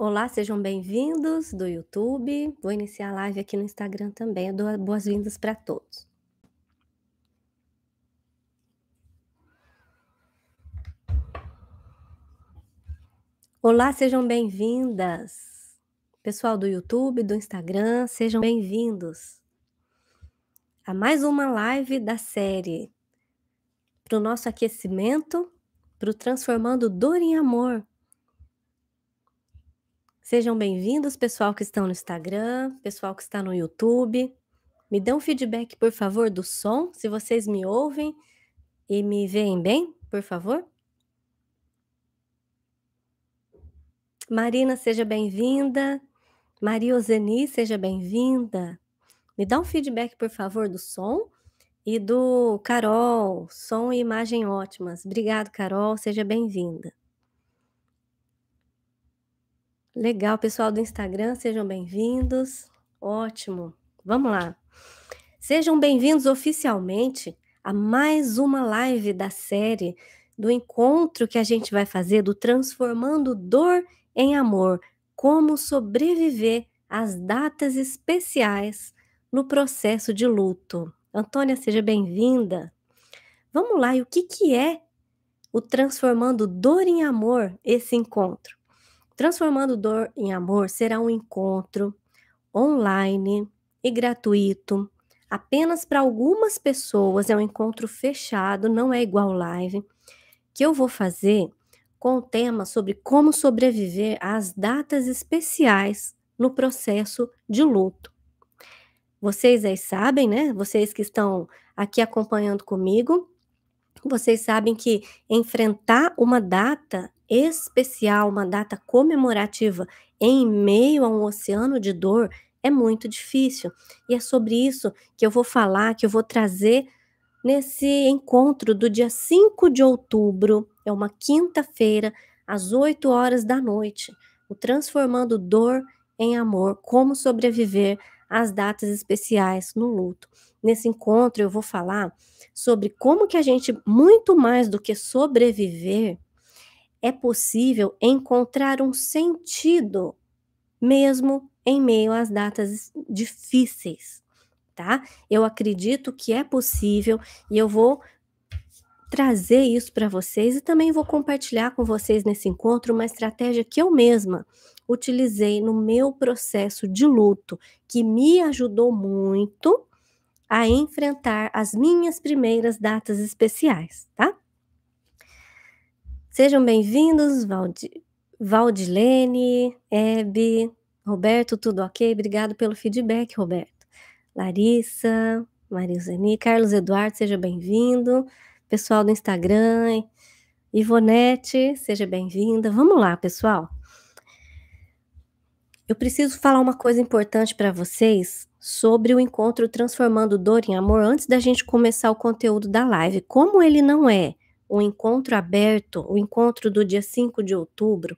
Olá, sejam bem-vindos do YouTube. Vou iniciar a live aqui no Instagram também. Eu dou boas-vindas para todos. Olá, sejam bem-vindas. Pessoal do YouTube, do Instagram, sejam bem-vindos a mais uma live da série para o nosso aquecimento, para o Transformando Dor em Amor, Sejam bem-vindos, pessoal que estão no Instagram, pessoal que está no YouTube. Me dê um feedback, por favor, do som, se vocês me ouvem e me veem bem, por favor. Marina, seja bem-vinda. Maria Ozeni, seja bem-vinda. Me dá um feedback, por favor, do som e do Carol. Som e imagem ótimas. Obrigado, Carol. Seja bem-vinda. Legal, pessoal do Instagram, sejam bem-vindos. Ótimo. Vamos lá. Sejam bem-vindos oficialmente a mais uma live da série do encontro que a gente vai fazer do Transformando Dor em Amor: Como Sobreviver às Datas Especiais no Processo de Luto. Antônia, seja bem-vinda. Vamos lá, e o que, que é o Transformando Dor em Amor, esse encontro? Transformando Dor em Amor será um encontro online e gratuito, apenas para algumas pessoas. É um encontro fechado, não é igual live, que eu vou fazer com o tema sobre como sobreviver às datas especiais no processo de luto. Vocês aí sabem, né? Vocês que estão aqui acompanhando comigo, vocês sabem que enfrentar uma data especial, uma data comemorativa em meio a um oceano de dor é muito difícil. E é sobre isso que eu vou falar, que eu vou trazer nesse encontro do dia 5 de outubro, é uma quinta-feira, às 8 horas da noite, o Transformando Dor em Amor: Como Sobreviver às Datas Especiais no Luto. Nesse encontro eu vou falar sobre como que a gente, muito mais do que sobreviver, é possível encontrar um sentido mesmo em meio às datas difíceis, tá? Eu acredito que é possível e eu vou trazer isso para vocês e também vou compartilhar com vocês nesse encontro uma estratégia que eu mesma utilizei no meu processo de luto, que me ajudou muito a enfrentar as minhas primeiras datas especiais, tá? Sejam bem-vindos, Valdi, Valdilene, Hebe, Roberto, tudo ok? Obrigado pelo feedback, Roberto. Larissa, Zeni, Carlos Eduardo, seja bem-vindo. Pessoal do Instagram, Ivonete, seja bem-vinda. Vamos lá, pessoal. Eu preciso falar uma coisa importante para vocês sobre o encontro Transformando Dor em Amor antes da gente começar o conteúdo da live. Como ele não é um encontro aberto, o um encontro do dia 5 de outubro,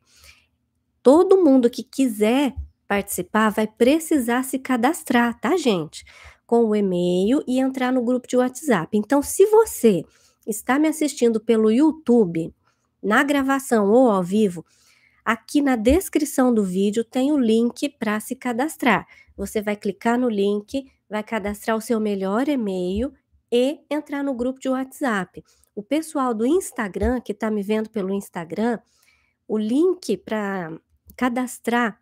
todo mundo que quiser participar vai precisar se cadastrar, tá, gente? Com o e-mail e entrar no grupo de WhatsApp. Então, se você está me assistindo pelo YouTube, na gravação ou ao vivo, Aqui na descrição do vídeo tem o link para se cadastrar. Você vai clicar no link, vai cadastrar o seu melhor e-mail e entrar no grupo de WhatsApp. O pessoal do Instagram, que está me vendo pelo Instagram, o link para cadastrar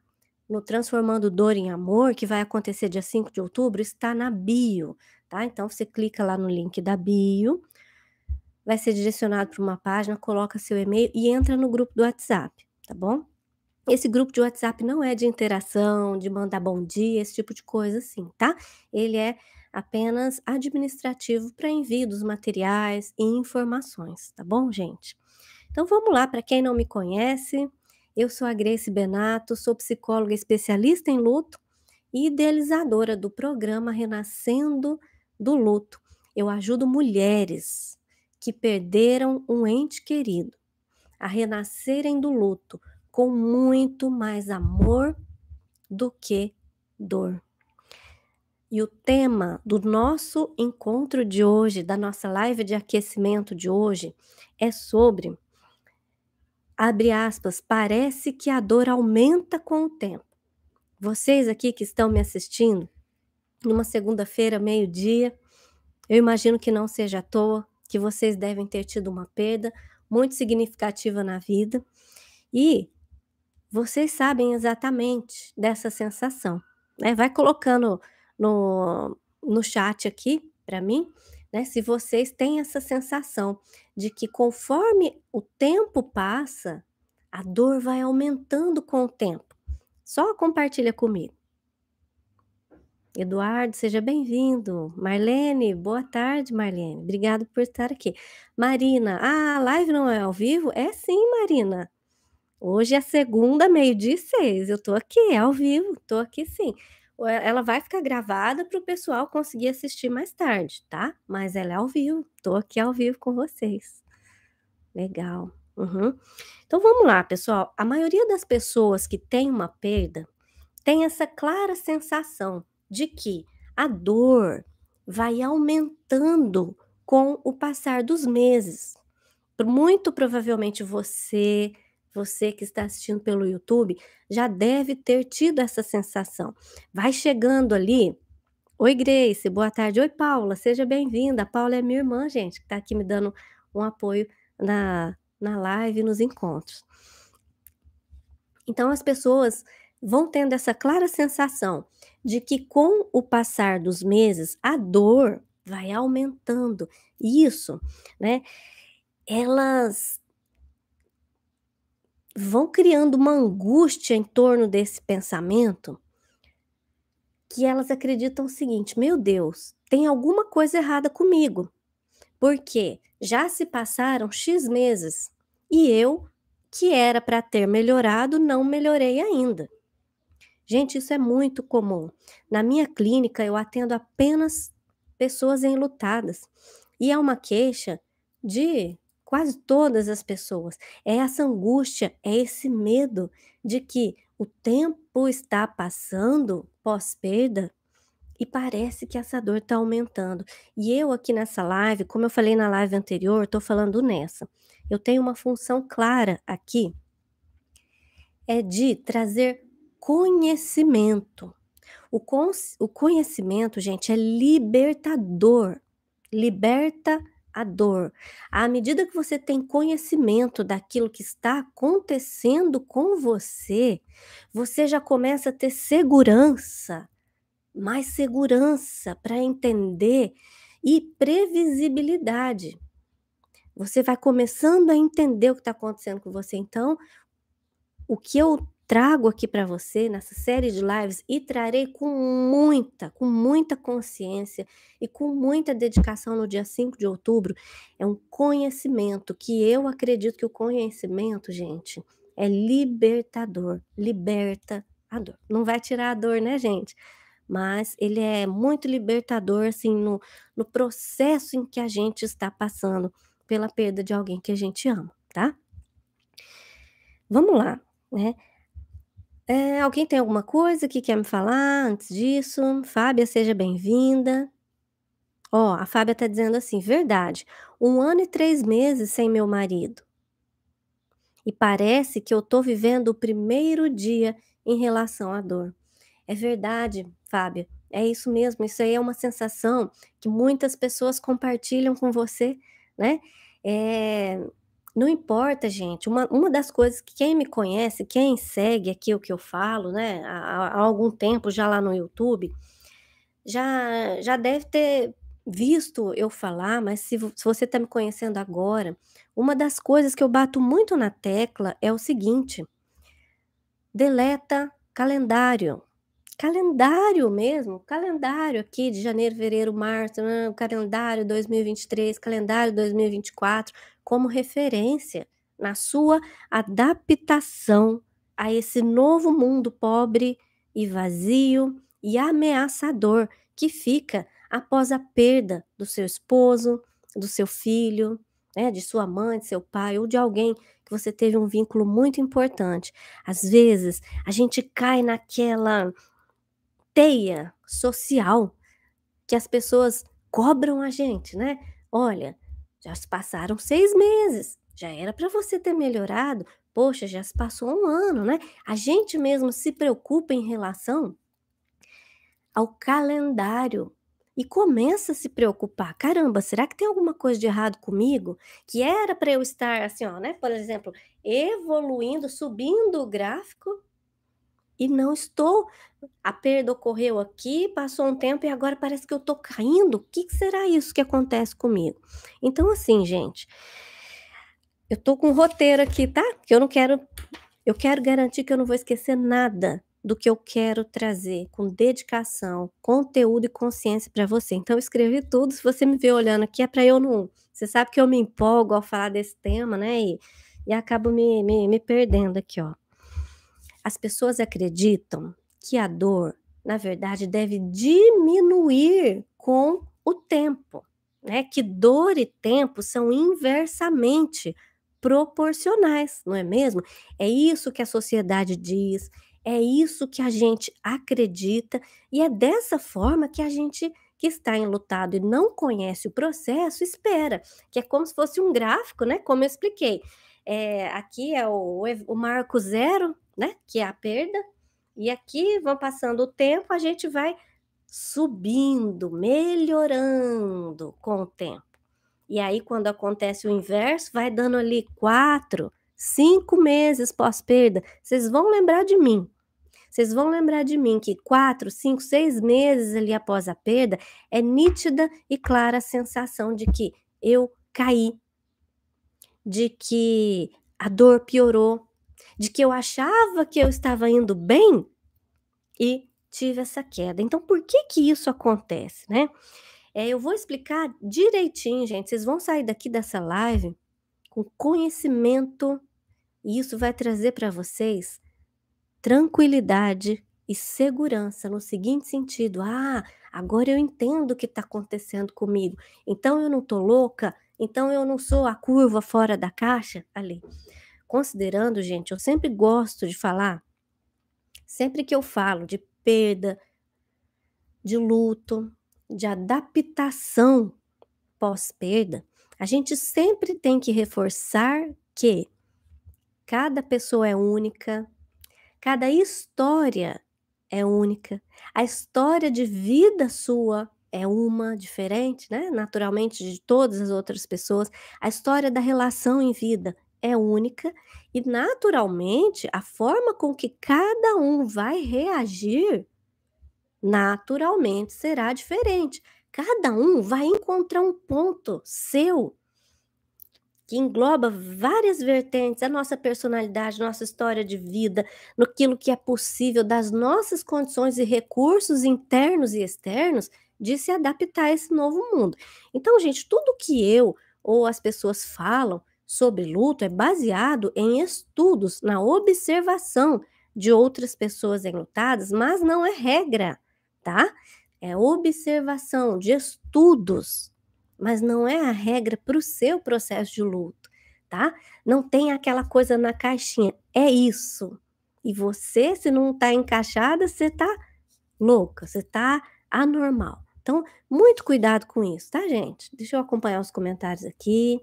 no Transformando Dor em Amor, que vai acontecer dia 5 de outubro, está na bio, tá? Então você clica lá no link da bio, vai ser direcionado para uma página, coloca seu e-mail e entra no grupo do WhatsApp tá bom? Esse grupo de WhatsApp não é de interação, de mandar bom dia, esse tipo de coisa assim, tá? Ele é apenas administrativo para envio dos materiais e informações, tá bom, gente? Então vamos lá, para quem não me conhece, eu sou a Grace Benato, sou psicóloga especialista em luto e idealizadora do programa Renascendo do Luto. Eu ajudo mulheres que perderam um ente querido a renascerem do luto com muito mais amor do que dor. E o tema do nosso encontro de hoje, da nossa live de aquecimento de hoje, é sobre abre aspas, parece que a dor aumenta com o tempo. Vocês aqui que estão me assistindo, numa segunda-feira, meio-dia, eu imagino que não seja à toa, que vocês devem ter tido uma perda muito significativa na vida. E vocês sabem exatamente dessa sensação. Né? Vai colocando no, no chat aqui para mim, né? Se vocês têm essa sensação de que conforme o tempo passa, a dor vai aumentando com o tempo. Só compartilha comigo. Eduardo, seja bem-vindo. Marlene, boa tarde, Marlene. Obrigado por estar aqui. Marina, ah, a live não é ao vivo? É sim, Marina. Hoje é segunda, meio-dia e seis. Eu tô aqui, é ao vivo, tô aqui sim. Ela vai ficar gravada para o pessoal conseguir assistir mais tarde, tá? Mas ela é ao vivo, tô aqui ao vivo com vocês. Legal. Uhum. Então vamos lá, pessoal. A maioria das pessoas que tem uma perda tem essa clara sensação de que a dor vai aumentando com o passar dos meses. Muito provavelmente você, você que está assistindo pelo YouTube, já deve ter tido essa sensação. Vai chegando ali. Oi, Grace, boa tarde. Oi, Paula, seja bem-vinda. A Paula é minha irmã, gente, que está aqui me dando um apoio na, na live, nos encontros. Então, as pessoas vão tendo essa clara sensação de que com o passar dos meses a dor vai aumentando. Isso, né? Elas vão criando uma angústia em torno desse pensamento que elas acreditam o seguinte: meu Deus, tem alguma coisa errada comigo. Porque já se passaram X meses e eu, que era para ter melhorado, não melhorei ainda. Gente, isso é muito comum. Na minha clínica, eu atendo apenas pessoas enlutadas. E é uma queixa de quase todas as pessoas. É essa angústia, é esse medo de que o tempo está passando pós-perda e parece que essa dor está aumentando. E eu aqui nessa live, como eu falei na live anterior, estou falando nessa. Eu tenho uma função clara aqui, é de trazer conhecimento. O, o conhecimento, gente, é libertador, liberta a dor. À medida que você tem conhecimento daquilo que está acontecendo com você, você já começa a ter segurança, mais segurança para entender e previsibilidade. Você vai começando a entender o que está acontecendo com você. Então, o que eu trago aqui para você nessa série de lives e trarei com muita, com muita consciência e com muita dedicação no dia 5 de outubro é um conhecimento que eu acredito que o conhecimento, gente, é libertador, liberta a dor. Não vai tirar a dor, né, gente? Mas ele é muito libertador, assim, no, no processo em que a gente está passando pela perda de alguém que a gente ama, tá? Vamos lá, né? É, alguém tem alguma coisa que quer me falar antes disso? Fábia, seja bem-vinda. Ó, a Fábia tá dizendo assim: verdade, um ano e três meses sem meu marido. E parece que eu tô vivendo o primeiro dia em relação à dor. É verdade, Fábia, é isso mesmo. Isso aí é uma sensação que muitas pessoas compartilham com você, né? É, não importa, gente. Uma, uma das coisas que quem me conhece, quem segue aqui o que eu falo, né, há, há algum tempo já lá no YouTube, já, já deve ter visto eu falar, mas se, se você está me conhecendo agora, uma das coisas que eu bato muito na tecla é o seguinte: deleta calendário calendário mesmo, calendário aqui de janeiro, fevereiro, março, calendário 2023, calendário 2024, como referência na sua adaptação a esse novo mundo pobre e vazio e ameaçador que fica após a perda do seu esposo, do seu filho, né, de sua mãe, de seu pai ou de alguém que você teve um vínculo muito importante. Às vezes, a gente cai naquela teia social que as pessoas cobram a gente, né? Olha, já se passaram seis meses, já era para você ter melhorado. Poxa, já se passou um ano, né? A gente mesmo se preocupa em relação ao calendário e começa a se preocupar. Caramba, será que tem alguma coisa de errado comigo? Que era para eu estar assim, ó, né? Por exemplo, evoluindo, subindo o gráfico e não estou. A perda ocorreu aqui, passou um tempo e agora parece que eu estou caindo. O que, que será isso que acontece comigo? Então, assim, gente, eu estou com um roteiro aqui, tá? Que eu não quero. Eu quero garantir que eu não vou esquecer nada do que eu quero trazer com dedicação, conteúdo e consciência para você. Então, eu escrevi tudo. Se você me vê olhando aqui, é para eu não. Você sabe que eu me empolgo ao falar desse tema, né? E, e acabo me, me, me perdendo aqui, ó. As pessoas acreditam que a dor, na verdade, deve diminuir com o tempo, né? Que dor e tempo são inversamente proporcionais, não é mesmo? É isso que a sociedade diz, é isso que a gente acredita e é dessa forma que a gente que está enlutado e não conhece o processo espera, que é como se fosse um gráfico, né? Como eu expliquei. É, aqui é o, o marco zero, né? Que é a perda. E aqui vão passando o tempo, a gente vai subindo, melhorando com o tempo. E aí, quando acontece o inverso, vai dando ali quatro, cinco meses pós-perda. Vocês vão lembrar de mim. Vocês vão lembrar de mim que quatro, cinco, seis meses ali após a perda é nítida e clara a sensação de que eu caí, de que a dor piorou, de que eu achava que eu estava indo bem e tive essa queda. Então, por que que isso acontece, né? É, eu vou explicar direitinho, gente. Vocês vão sair daqui dessa live com conhecimento e isso vai trazer para vocês tranquilidade e segurança no seguinte sentido: ah, agora eu entendo o que está acontecendo comigo. Então eu não tô louca. Então eu não sou a curva fora da caixa ali considerando, gente, eu sempre gosto de falar, sempre que eu falo de perda, de luto, de adaptação pós-perda, a gente sempre tem que reforçar que cada pessoa é única, cada história é única, a história de vida sua é uma diferente, né? Naturalmente de todas as outras pessoas, a história da relação em vida é única e, naturalmente, a forma com que cada um vai reagir naturalmente será diferente. Cada um vai encontrar um ponto seu que engloba várias vertentes, a nossa personalidade, nossa história de vida, no que é possível das nossas condições e recursos internos e externos de se adaptar a esse novo mundo. Então, gente, tudo que eu ou as pessoas falam sobre luto é baseado em estudos, na observação de outras pessoas enlutadas, mas não é regra, tá? É observação de estudos, mas não é a regra para o seu processo de luto, tá? Não tem aquela coisa na caixinha, é isso. E você, se não está encaixada, você está louca, você está anormal. Então, muito cuidado com isso, tá, gente? Deixa eu acompanhar os comentários aqui.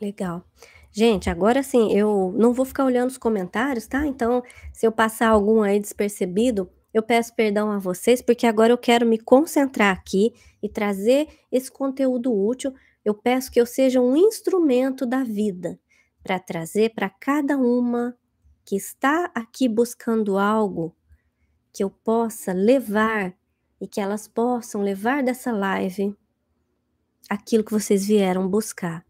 Legal. Gente, agora sim, eu não vou ficar olhando os comentários, tá? Então, se eu passar algum aí despercebido, eu peço perdão a vocês, porque agora eu quero me concentrar aqui e trazer esse conteúdo útil. Eu peço que eu seja um instrumento da vida para trazer para cada uma que está aqui buscando algo que eu possa levar e que elas possam levar dessa live aquilo que vocês vieram buscar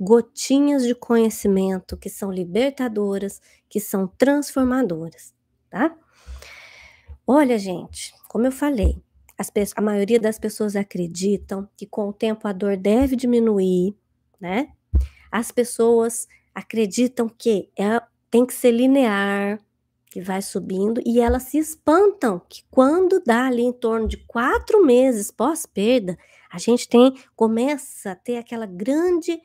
gotinhas de conhecimento que são libertadoras, que são transformadoras, tá? Olha, gente, como eu falei, a maioria das pessoas acreditam que com o tempo a dor deve diminuir, né? As pessoas acreditam que é, tem que ser linear, que vai subindo, e elas se espantam que quando dá ali em torno de quatro meses pós-perda, a gente tem começa a ter aquela grande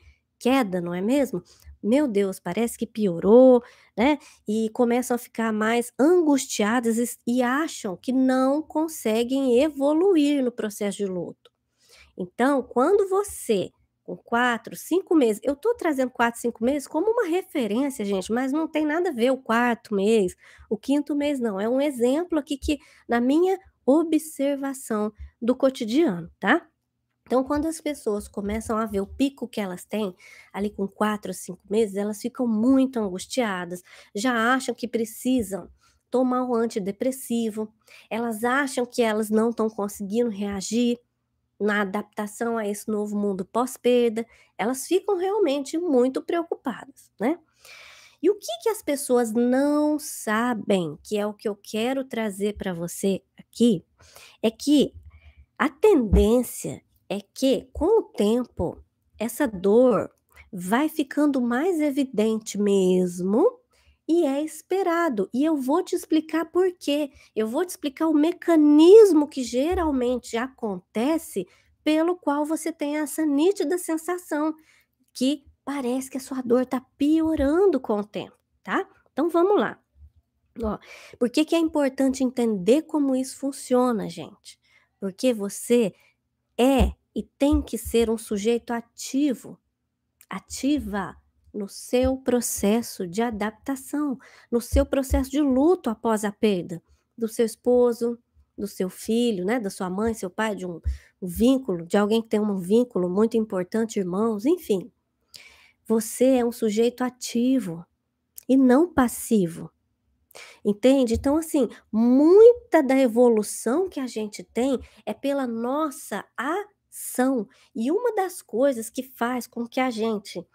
queda, não é mesmo? Meu Deus, parece que piorou, né? E começam a ficar mais angustiadas e acham que não conseguem evoluir no processo de luto. Então, quando você com quatro, cinco meses. Eu estou trazendo quatro, cinco meses como uma referência, gente, mas não tem nada a ver o quarto mês, o quinto mês, não. É um exemplo aqui que, na minha observação do cotidiano, tá? Então, quando as pessoas começam a ver o pico que elas têm, ali com quatro, cinco meses, elas ficam muito angustiadas, já acham que precisam tomar o antidepressivo, elas acham que elas não estão conseguindo reagir na adaptação a esse novo mundo pós-perda, elas ficam realmente muito preocupadas, né? E o que, que as pessoas não sabem, que é o que eu quero trazer para você aqui, é que a tendência é que, com o tempo, essa dor vai ficando mais evidente mesmo e é esperado. E eu vou te explicar por quê. Eu vou te explicar o mecanismo que geralmente acontece pelo qual você tem essa nítida sensação que parece que a sua dor está piorando com o tempo, tá? Então vamos lá. Ó, por que, que é importante entender como isso funciona, gente? Porque você é e tem que ser um sujeito ativo, ativa no seu processo de adaptação, no seu processo de luto após a perda do seu esposo, do seu filho, né, da sua mãe, seu pai, de um, um vínculo, de alguém que tem um vínculo muito importante, irmãos, enfim. Você é um sujeito ativo e não passivo. Entende? Então, assim, muita da evolução que a gente tem é pela nossa ação. E uma das coisas que faz com que a gente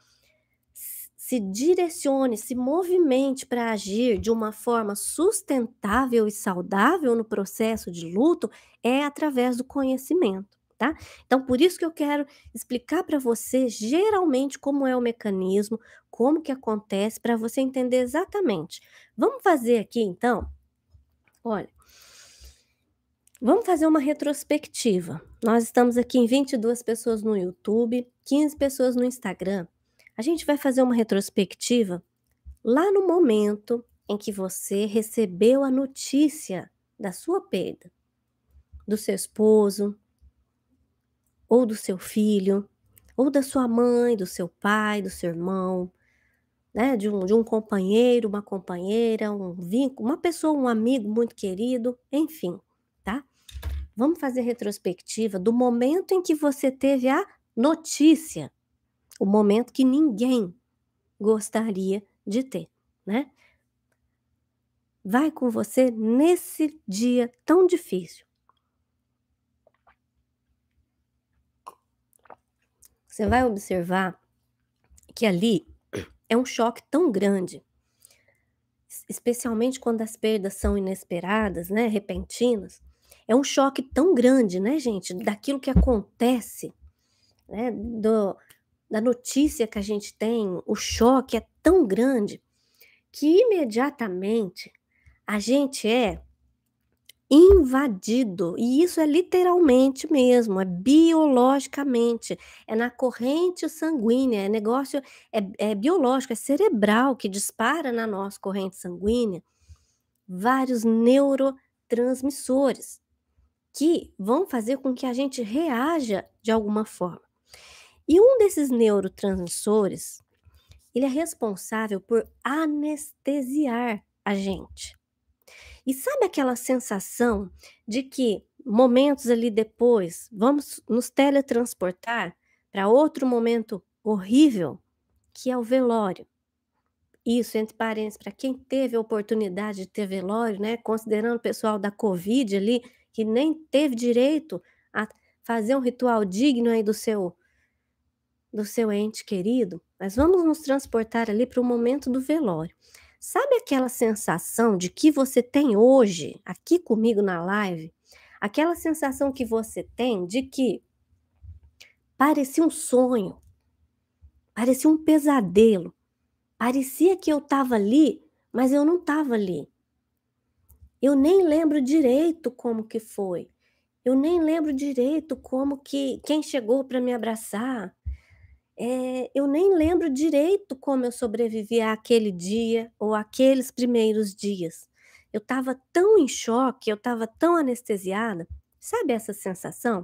se direcione, se movimente para agir de uma forma sustentável e saudável no processo de luto é através do conhecimento tá? Então, por isso que eu quero explicar para você geralmente como é o mecanismo, como que acontece, para você entender exatamente. Vamos fazer aqui, então? Olha, Vamos fazer uma retrospectiva. Nós estamos aqui em 22 pessoas no YouTube, 15 pessoas no Instagram. A gente vai fazer uma retrospectiva lá no momento em que você recebeu a notícia da sua perda, do seu esposo, ou do seu filho, ou da sua mãe, do seu pai, do seu irmão, né, de um, de um companheiro, uma companheira, um vínculo, uma pessoa, um amigo muito querido, enfim, tá? Vamos fazer retrospectiva do momento em que você teve a notícia, o momento que ninguém gostaria de ter, né? Vai com você nesse dia tão difícil. você vai observar que ali é um choque tão grande, especialmente quando as perdas são inesperadas, né, repentinas, é um choque tão grande, né, gente, daquilo que acontece, né, do, da notícia que a gente tem, o choque é tão grande que imediatamente a gente é invadido, e isso é literalmente mesmo, é biologicamente, é na corrente sanguínea, é negócio, é, é biológico, é cerebral que dispara na nossa corrente sanguínea vários neurotransmissores que vão fazer com que a gente reaja de alguma forma. E um desses neurotransmissores, ele é responsável por anestesiar a gente. E sabe aquela sensação de que momentos ali depois vamos nos teletransportar para outro momento horrível, que é o velório? Isso, entre parênteses, para quem teve a oportunidade de ter velório, né? Considerando o pessoal da Covid ali, que nem teve direito a fazer um ritual digno aí do seu do seu ente querido, mas vamos nos transportar ali para o momento do velório. Sabe aquela sensação de que você tem hoje, aqui comigo na live? Aquela sensação que você tem de que parecia um sonho, parecia um pesadelo, parecia que eu estava ali, mas eu não estava ali. Eu nem lembro direito como que foi. Eu nem lembro direito como que quem chegou para me abraçar é, eu nem lembro direito como eu sobrevivi àquele dia ou aqueles primeiros dias. Eu estava tão em choque, eu estava tão anestesiada. Sabe essa sensação?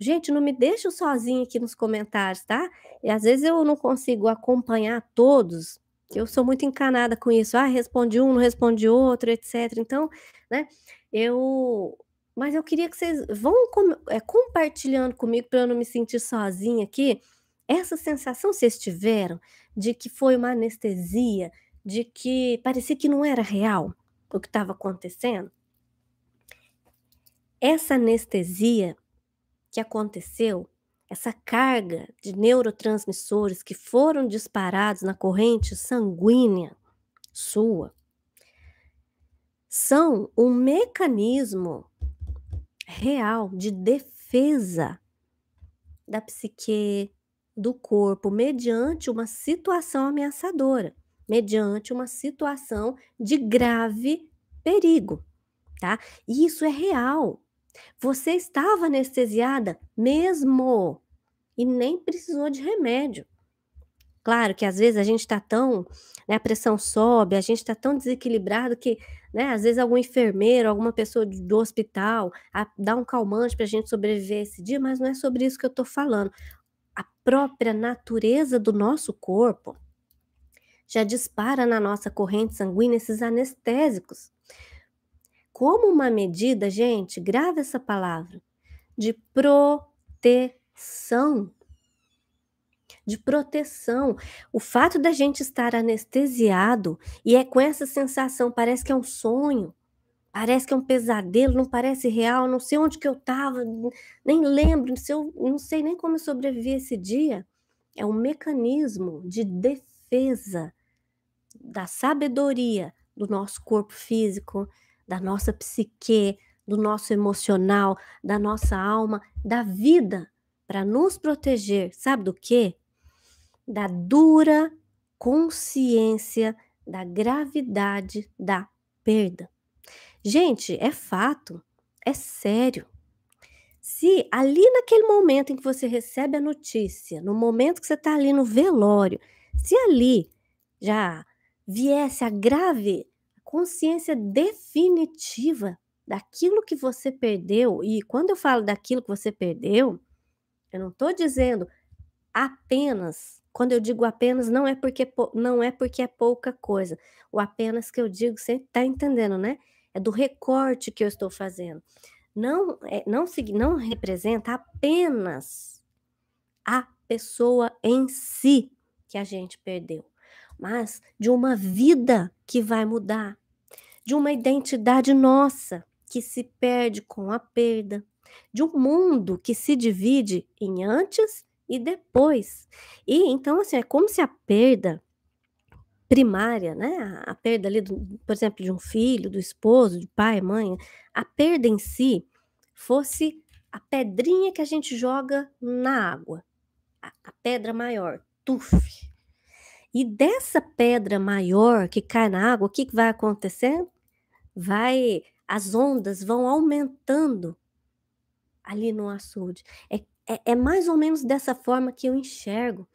Gente, não me deixam sozinha aqui nos comentários, tá? E às vezes eu não consigo acompanhar todos. Eu sou muito encanada com isso. Ah, responde um, não responde outro, etc. Então, né? Eu, mas eu queria que vocês vão com... é, compartilhando comigo para eu não me sentir sozinha aqui essa sensação vocês tiveram de que foi uma anestesia, de que parecia que não era real o que estava acontecendo? Essa anestesia que aconteceu, essa carga de neurotransmissores que foram disparados na corrente sanguínea sua, são um mecanismo real de defesa da psique, do corpo mediante uma situação ameaçadora, mediante uma situação de grave perigo, tá? E isso é real. Você estava anestesiada mesmo e nem precisou de remédio. Claro que às vezes a gente está tão, né, a pressão sobe, a gente está tão desequilibrado que, né, às vezes algum enfermeiro, alguma pessoa do hospital a, dá um calmante para a gente sobreviver esse dia, mas não é sobre isso que eu estou falando a própria natureza do nosso corpo já dispara na nossa corrente sanguínea esses anestésicos. Como uma medida, gente, grave essa palavra, de proteção. De proteção. O fato da gente estar anestesiado e é com essa sensação, parece que é um sonho, Parece que é um pesadelo, não parece real, não sei onde que eu estava, nem lembro, não sei, não sei nem como eu sobrevivi esse dia. É um mecanismo de defesa da sabedoria do nosso corpo físico, da nossa psique, do nosso emocional, da nossa alma, da vida, para nos proteger, sabe do quê? Da dura consciência da gravidade da perda. Gente, é fato, é sério. Se ali naquele momento em que você recebe a notícia, no momento que você está ali no velório, se ali já viesse a grave consciência definitiva daquilo que você perdeu, e quando eu falo daquilo que você perdeu, eu não estou dizendo apenas. Quando eu digo apenas, não é porque não é porque é pouca coisa. O apenas que eu digo, você está entendendo, né? é do recorte que eu estou fazendo. Não, é, não, não representa apenas a pessoa em si que a gente perdeu, mas de uma vida que vai mudar, de uma identidade nossa que se perde com a perda, de um mundo que se divide em antes e depois. E então, assim, é como se a perda primária, né? A perda ali, do, por exemplo, de um filho, do esposo, de pai, mãe, a perda em si fosse a pedrinha que a gente joga na água, a, a pedra maior, tuf. E dessa pedra maior que cai na água, o que, que vai acontecendo? Vai, as ondas vão aumentando ali no açude. É, é, é mais ou menos dessa forma que eu enxergo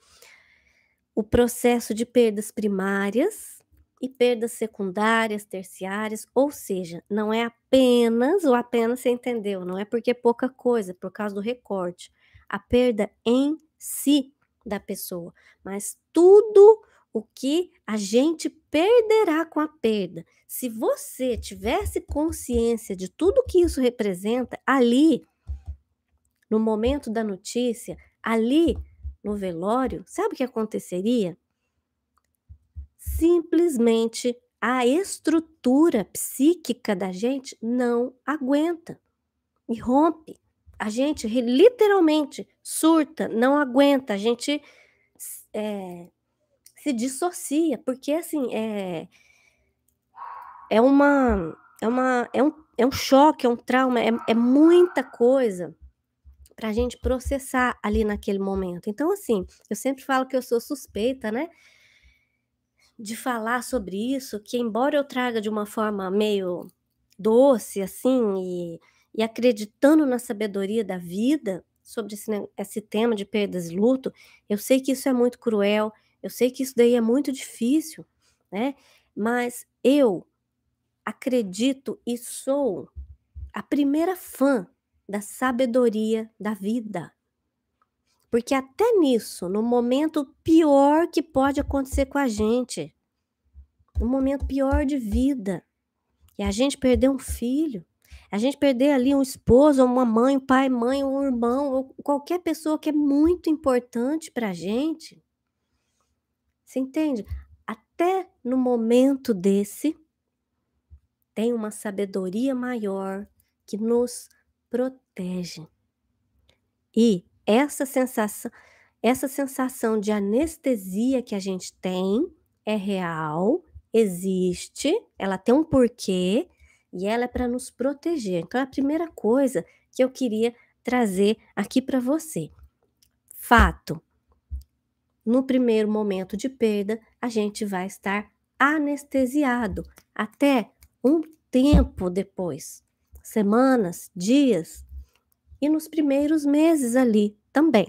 o processo de perdas primárias e perdas secundárias, terciárias, ou seja, não é apenas, ou apenas você entendeu, não é porque é pouca coisa, é por causa do recorte, a perda em si da pessoa, mas tudo o que a gente perderá com a perda. Se você tivesse consciência de tudo que isso representa, ali, no momento da notícia, ali no velório, sabe o que aconteceria? Simplesmente a estrutura psíquica da gente não aguenta e rompe. A gente literalmente surta, não aguenta, a gente é, se dissocia, porque assim é, é uma é uma é um, é um choque, é um trauma, é, é muita coisa para a gente processar ali naquele momento. Então, assim, eu sempre falo que eu sou suspeita, né? De falar sobre isso, que embora eu traga de uma forma meio doce, assim, e, e acreditando na sabedoria da vida sobre esse, esse tema de perdas e luto, eu sei que isso é muito cruel, eu sei que isso daí é muito difícil, né? Mas eu acredito e sou a primeira fã da sabedoria da vida. Porque até nisso, no momento pior que pode acontecer com a gente, no momento pior de vida, e a gente perder um filho, a gente perder ali um esposo, uma mãe, um pai, mãe, um irmão, ou qualquer pessoa que é muito importante para a gente. Você entende? Até no momento desse, tem uma sabedoria maior que nos protege protege. E essa sensação, essa sensação de anestesia que a gente tem é real, existe, ela tem um porquê e ela é para nos proteger. Então é a primeira coisa que eu queria trazer aqui para você. Fato. No primeiro momento de perda, a gente vai estar anestesiado até um tempo depois, semanas, dias, e nos primeiros meses ali também.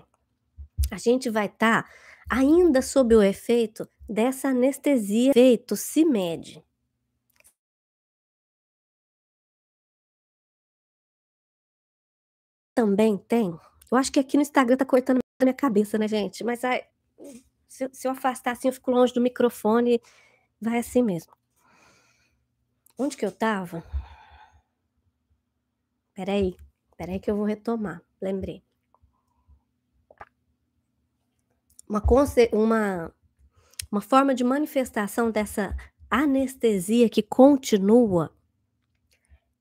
A gente vai estar tá ainda sob o efeito dessa anestesia, feito CIMED. Também tem. Eu acho que aqui no Instagram tá cortando a minha cabeça, né, gente? Mas se, se eu afastar assim, eu fico longe do microfone. Vai assim mesmo. Onde que eu tava? Peraí. Peraí que eu vou retomar, lembrei. Uma, uma, uma forma de manifestação dessa anestesia que continua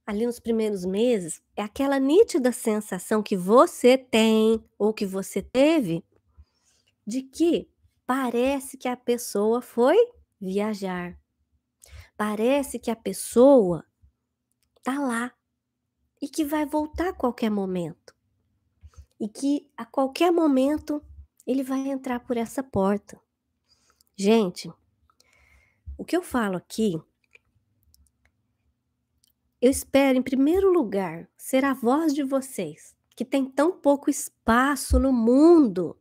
ali nos primeiros meses é aquela nítida sensação que você tem ou que você teve de que parece que a pessoa foi viajar. Parece que a pessoa tá lá e que vai voltar a qualquer momento. E que a qualquer momento ele vai entrar por essa porta. Gente, o que eu falo aqui, eu espero, em primeiro lugar, ser a voz de vocês, que tem tão pouco espaço no mundo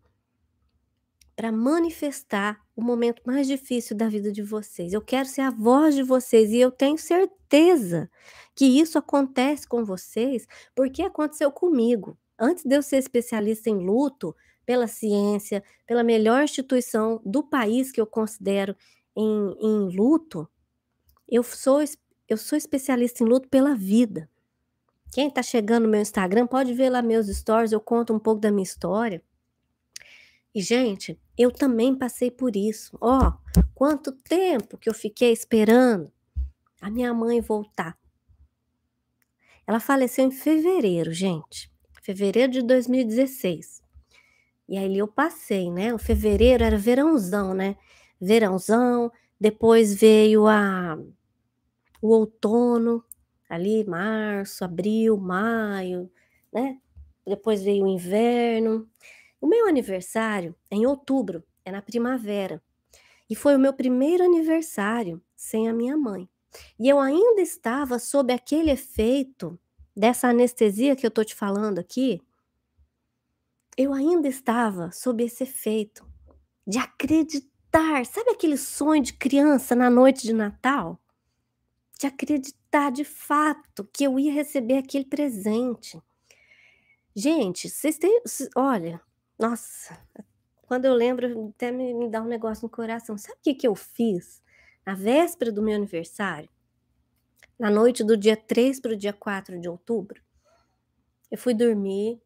para manifestar o momento mais difícil da vida de vocês. Eu quero ser a voz de vocês e eu tenho certeza que isso acontece com vocês porque aconteceu comigo. Antes de eu ser especialista em luto, pela ciência, pela melhor instituição do país que eu considero em, em luto, eu sou, eu sou especialista em luto pela vida. Quem está chegando no meu Instagram pode ver lá meus stories, eu conto um pouco da minha história. E, gente, eu também passei por isso. Ó, oh, quanto tempo que eu fiquei esperando a minha mãe voltar. Ela faleceu em fevereiro, gente. Fevereiro de 2016. E aí eu passei, né? O fevereiro era verãozão, né? Verãozão, depois veio a o outono, ali março, abril, maio, né? Depois veio o inverno. O meu aniversário é em outubro, é na primavera. E foi o meu primeiro aniversário sem a minha mãe. E eu ainda estava sob aquele efeito dessa anestesia que eu tô te falando aqui. Eu ainda estava sob esse efeito de acreditar. Sabe aquele sonho de criança na noite de Natal? De acreditar de fato que eu ia receber aquele presente. Gente, vocês têm. Olha, nossa, quando eu lembro, até me, me dá um negócio no coração. Sabe o que, que eu fiz? Na véspera do meu aniversário, na noite do dia 3 para o dia 4 de outubro, eu fui dormir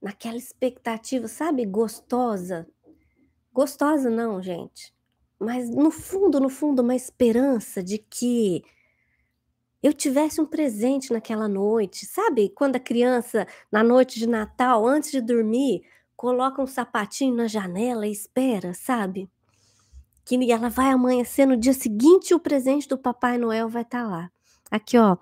naquela expectativa, sabe, gostosa. Gostosa não, gente, mas no fundo, no fundo, uma esperança de que eu tivesse um presente naquela noite. Sabe quando a criança, na noite de Natal, antes de dormir, coloca um sapatinho na janela e espera, sabe? Que ela vai amanhecer no dia seguinte e o presente do Papai Noel vai estar tá lá. Aqui, ó,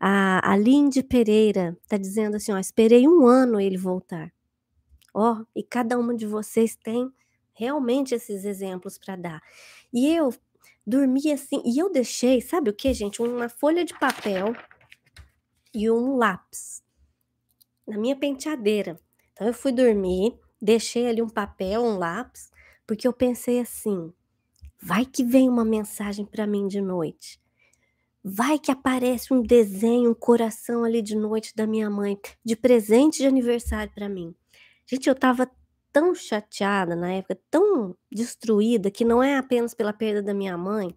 a, a Linde Pereira está dizendo assim, ó, esperei um ano ele voltar. Ó, e cada uma de vocês tem realmente esses exemplos para dar. E eu dormi assim. E eu deixei, sabe o que, gente? Uma folha de papel e um lápis na minha penteadeira. Então eu fui dormir, deixei ali um papel, um lápis, porque eu pensei assim: vai que vem uma mensagem para mim de noite. Vai que aparece um desenho, um coração ali de noite da minha mãe, de presente de aniversário para mim. Gente, eu tava tão chateada na época, tão destruída, que não é apenas pela perda da minha mãe,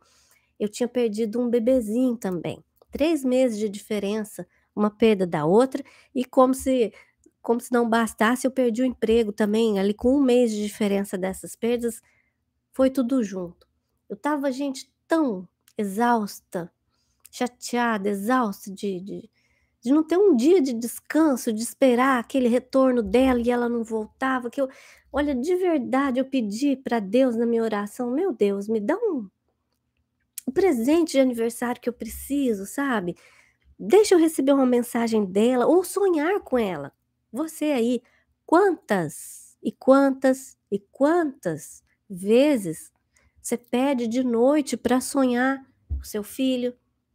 eu tinha perdido um bebezinho também. Três meses de diferença, uma perda da outra, e como se, como se não bastasse, eu perdi o emprego também, ali com um mês de diferença dessas perdas, foi tudo junto. Eu tava, gente, tão exausta, chateada, exausta de, de de não ter um dia de descanso, de esperar aquele retorno dela e ela não voltava, que eu, olha, de verdade, eu pedi para Deus na minha oração, meu Deus, me dá um, um presente de aniversário que eu preciso, sabe? Deixa eu receber uma mensagem dela ou sonhar com ela. Você aí, quantas e quantas e quantas vezes você pede de noite para sonhar com seu filho,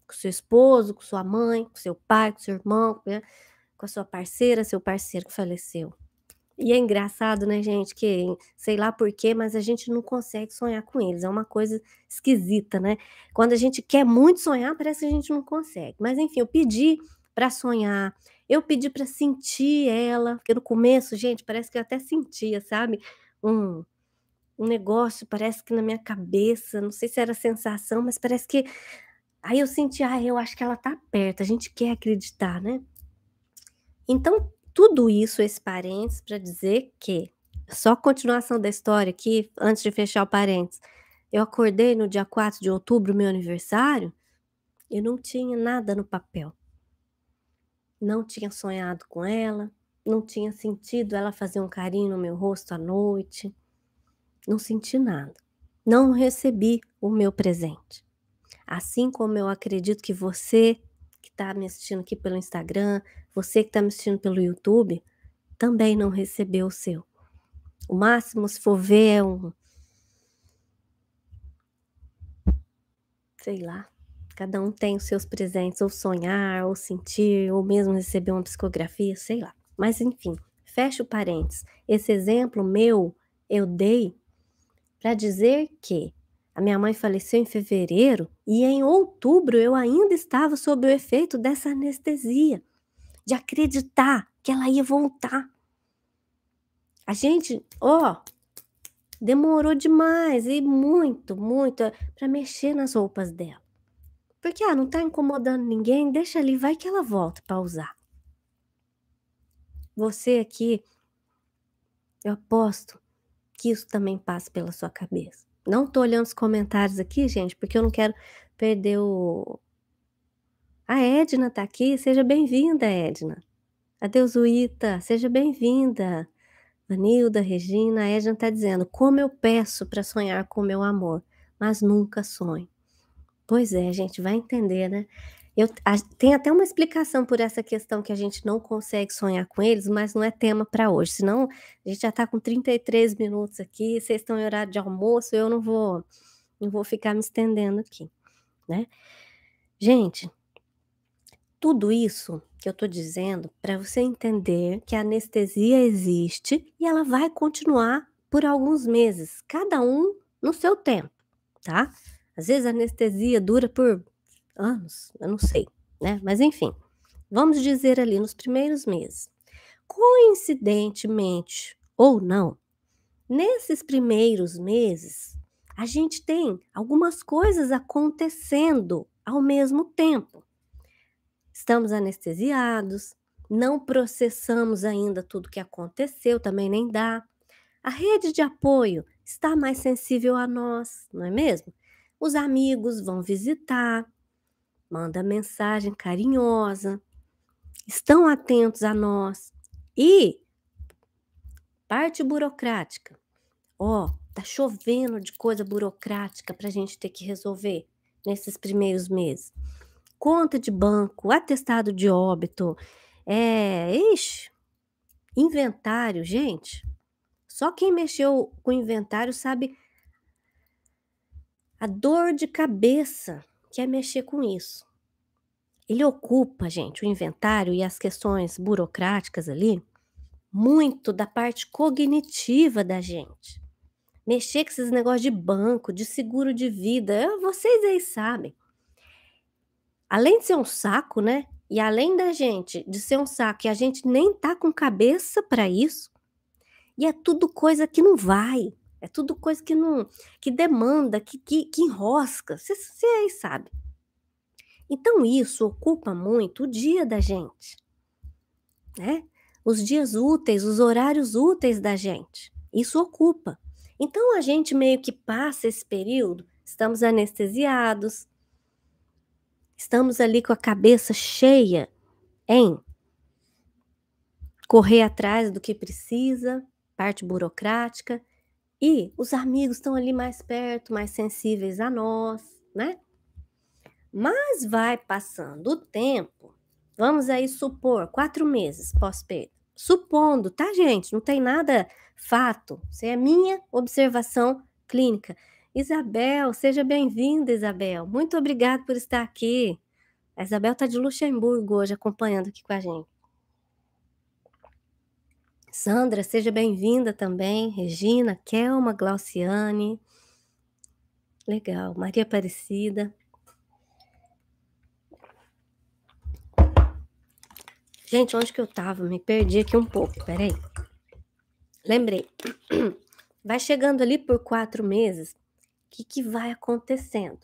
com seu esposo, com sua mãe, com seu pai, com seu irmão, né? com a sua parceira, seu parceiro que faleceu. E é engraçado, né, gente, que sei lá porquê, mas a gente não consegue sonhar com eles. É uma coisa esquisita, né? Quando a gente quer muito sonhar, parece que a gente não consegue. Mas enfim, eu pedi para sonhar, eu pedi para sentir ela, porque no começo, gente, parece que eu até sentia, sabe? Um, um negócio, parece que na minha cabeça, não sei se era sensação, mas parece que Aí eu senti, ah, eu acho que ela tá perto, a gente quer acreditar, né? Então, tudo isso, esse parênteses, para dizer que, só continuação da história aqui, antes de fechar o parênteses, eu acordei no dia 4 de outubro, meu aniversário, eu não tinha nada no papel. Não tinha sonhado com ela, não tinha sentido ela fazer um carinho no meu rosto à noite, não senti nada. Não recebi o meu presente. Assim como eu acredito que você que está me assistindo aqui pelo Instagram, você que está me assistindo pelo YouTube, também não recebeu o seu. O máximo, se for ver, é um. Sei lá. Cada um tem os seus presentes, ou sonhar, ou sentir, ou mesmo receber uma psicografia, sei lá. Mas enfim, fecho parênteses. Esse exemplo meu eu dei para dizer que a minha mãe faleceu em fevereiro e em outubro eu ainda estava sob o efeito dessa anestesia, de acreditar que ela ia voltar. A gente, ó, demorou demais e muito, muito para mexer nas roupas dela. Porque ah, não tá incomodando ninguém, deixa ali, vai que ela volta para usar. Você aqui, eu aposto que isso também passa pela sua cabeça. Não tô olhando os comentários aqui, gente, porque eu não quero perder o. A Edna tá aqui, seja bem-vinda, Edna. Adeus, Uita, seja bem-vinda. Manilda, Regina, a Edna tá dizendo: como eu peço para sonhar com meu amor, mas nunca sonho. Pois é, gente, vai entender, né? Eu, a, tem até uma explicação por essa questão que a gente não consegue sonhar com eles, mas não é tema para hoje. Senão, a gente já está com 33 minutos aqui, vocês estão em horário de almoço, eu não vou, não vou ficar me estendendo aqui, né? Gente, tudo isso que eu estou dizendo para você entender que a anestesia existe e ela vai continuar por alguns meses, cada um no seu tempo, tá? Às vezes a anestesia dura por anos, eu não sei, né? Mas enfim, vamos dizer ali nos primeiros meses. Coincidentemente ou não, nesses primeiros meses, a gente tem algumas coisas acontecendo ao mesmo tempo. Estamos anestesiados, não processamos ainda tudo que aconteceu, também nem dá. A rede de apoio está mais sensível a nós, não é mesmo? Os amigos vão visitar, manda mensagem carinhosa, estão atentos a nós. E parte burocrática. Ó, oh, tá chovendo de coisa burocrática para a gente ter que resolver nesses primeiros meses. Conta de banco, atestado de óbito, é, ixi, inventário, gente. Só quem mexeu com inventário sabe a dor de cabeça quer mexer com isso. Ele ocupa, gente, o inventário e as questões burocráticas ali, muito da parte cognitiva da gente. Mexer com esses negócios de banco, de seguro de vida, vocês aí sabem. Além de ser um saco, né? E além da gente, de ser um saco, e a gente nem tá com cabeça para isso, e é tudo coisa que não vai, é tudo coisa que não, que demanda, que, que, que enrosca. Você aí sabe. Então isso ocupa muito o dia da gente, né? Os dias úteis, os horários úteis da gente. Isso ocupa. Então a gente meio que passa esse período, estamos anestesiados, estamos ali com a cabeça cheia em correr atrás do que precisa, parte burocrática, e os amigos estão ali mais perto, mais sensíveis a nós, né? Mas vai passando o tempo, vamos aí supor, quatro meses pós-perda. Supondo, tá, gente? Não tem nada fato. Isso é minha observação clínica. Isabel, seja bem-vinda, Isabel. Muito obrigada por estar aqui. A Isabel está de Luxemburgo hoje acompanhando aqui com a gente. Sandra, seja bem-vinda também. Regina, Kelma, Glauciane. Legal. Maria Aparecida. Gente, onde que eu tava? Me perdi aqui um pouco, peraí. Lembrei. Vai chegando ali por quatro meses, o que, que vai acontecendo?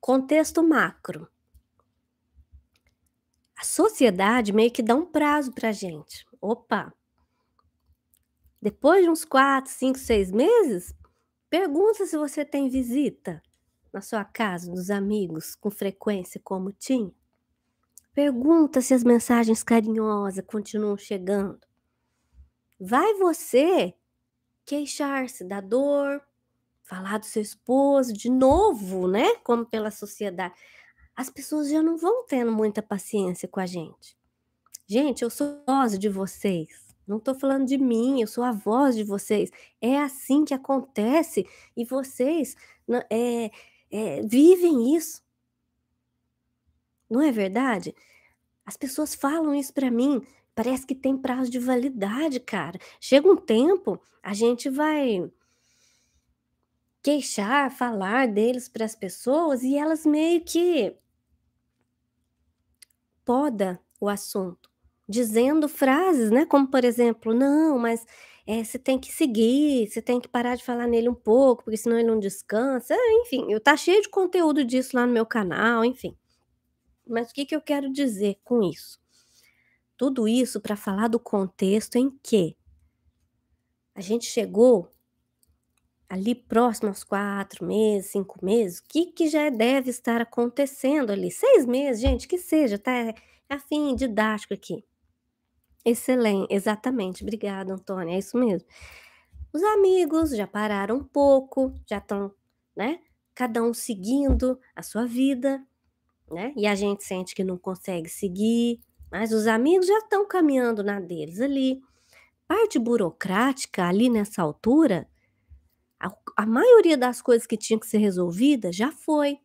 Contexto macro a sociedade meio que dá um prazo para gente. Opa! Depois de uns quatro, cinco, seis meses, pergunta se você tem visita na sua casa, dos amigos, com frequência, como tinha. Pergunta se as mensagens carinhosas continuam chegando. Vai você queixar-se da dor, falar do seu esposo de novo, né? Como pela sociedade as pessoas já não vão tendo muita paciência com a gente. Gente, eu sou a voz de vocês. Não estou falando de mim, eu sou a voz de vocês. É assim que acontece e vocês é, é, vivem isso. Não é verdade? As pessoas falam isso para mim. Parece que tem prazo de validade, cara. Chega um tempo, a gente vai queixar, falar deles para as pessoas e elas meio que poda o assunto, dizendo frases, né? Como por exemplo, não, mas é, você tem que seguir, você tem que parar de falar nele um pouco, porque senão ele não descansa. Ah, enfim, eu tá cheio de conteúdo disso lá no meu canal, enfim. Mas o que, que eu quero dizer com isso? Tudo isso para falar do contexto em que a gente chegou ali próximo aos quatro meses, cinco meses, o que, que já deve estar acontecendo ali? Seis meses, gente, que seja, tá? É, é afim didático aqui. Excelente, exatamente. Obrigada, Antônia. É isso mesmo. Os amigos já pararam um pouco, já estão, né? Cada um seguindo a sua vida, né? E a gente sente que não consegue seguir, mas os amigos já estão caminhando na deles ali. Parte burocrática ali nessa altura a, a maioria das coisas que tinha que ser resolvida já foi.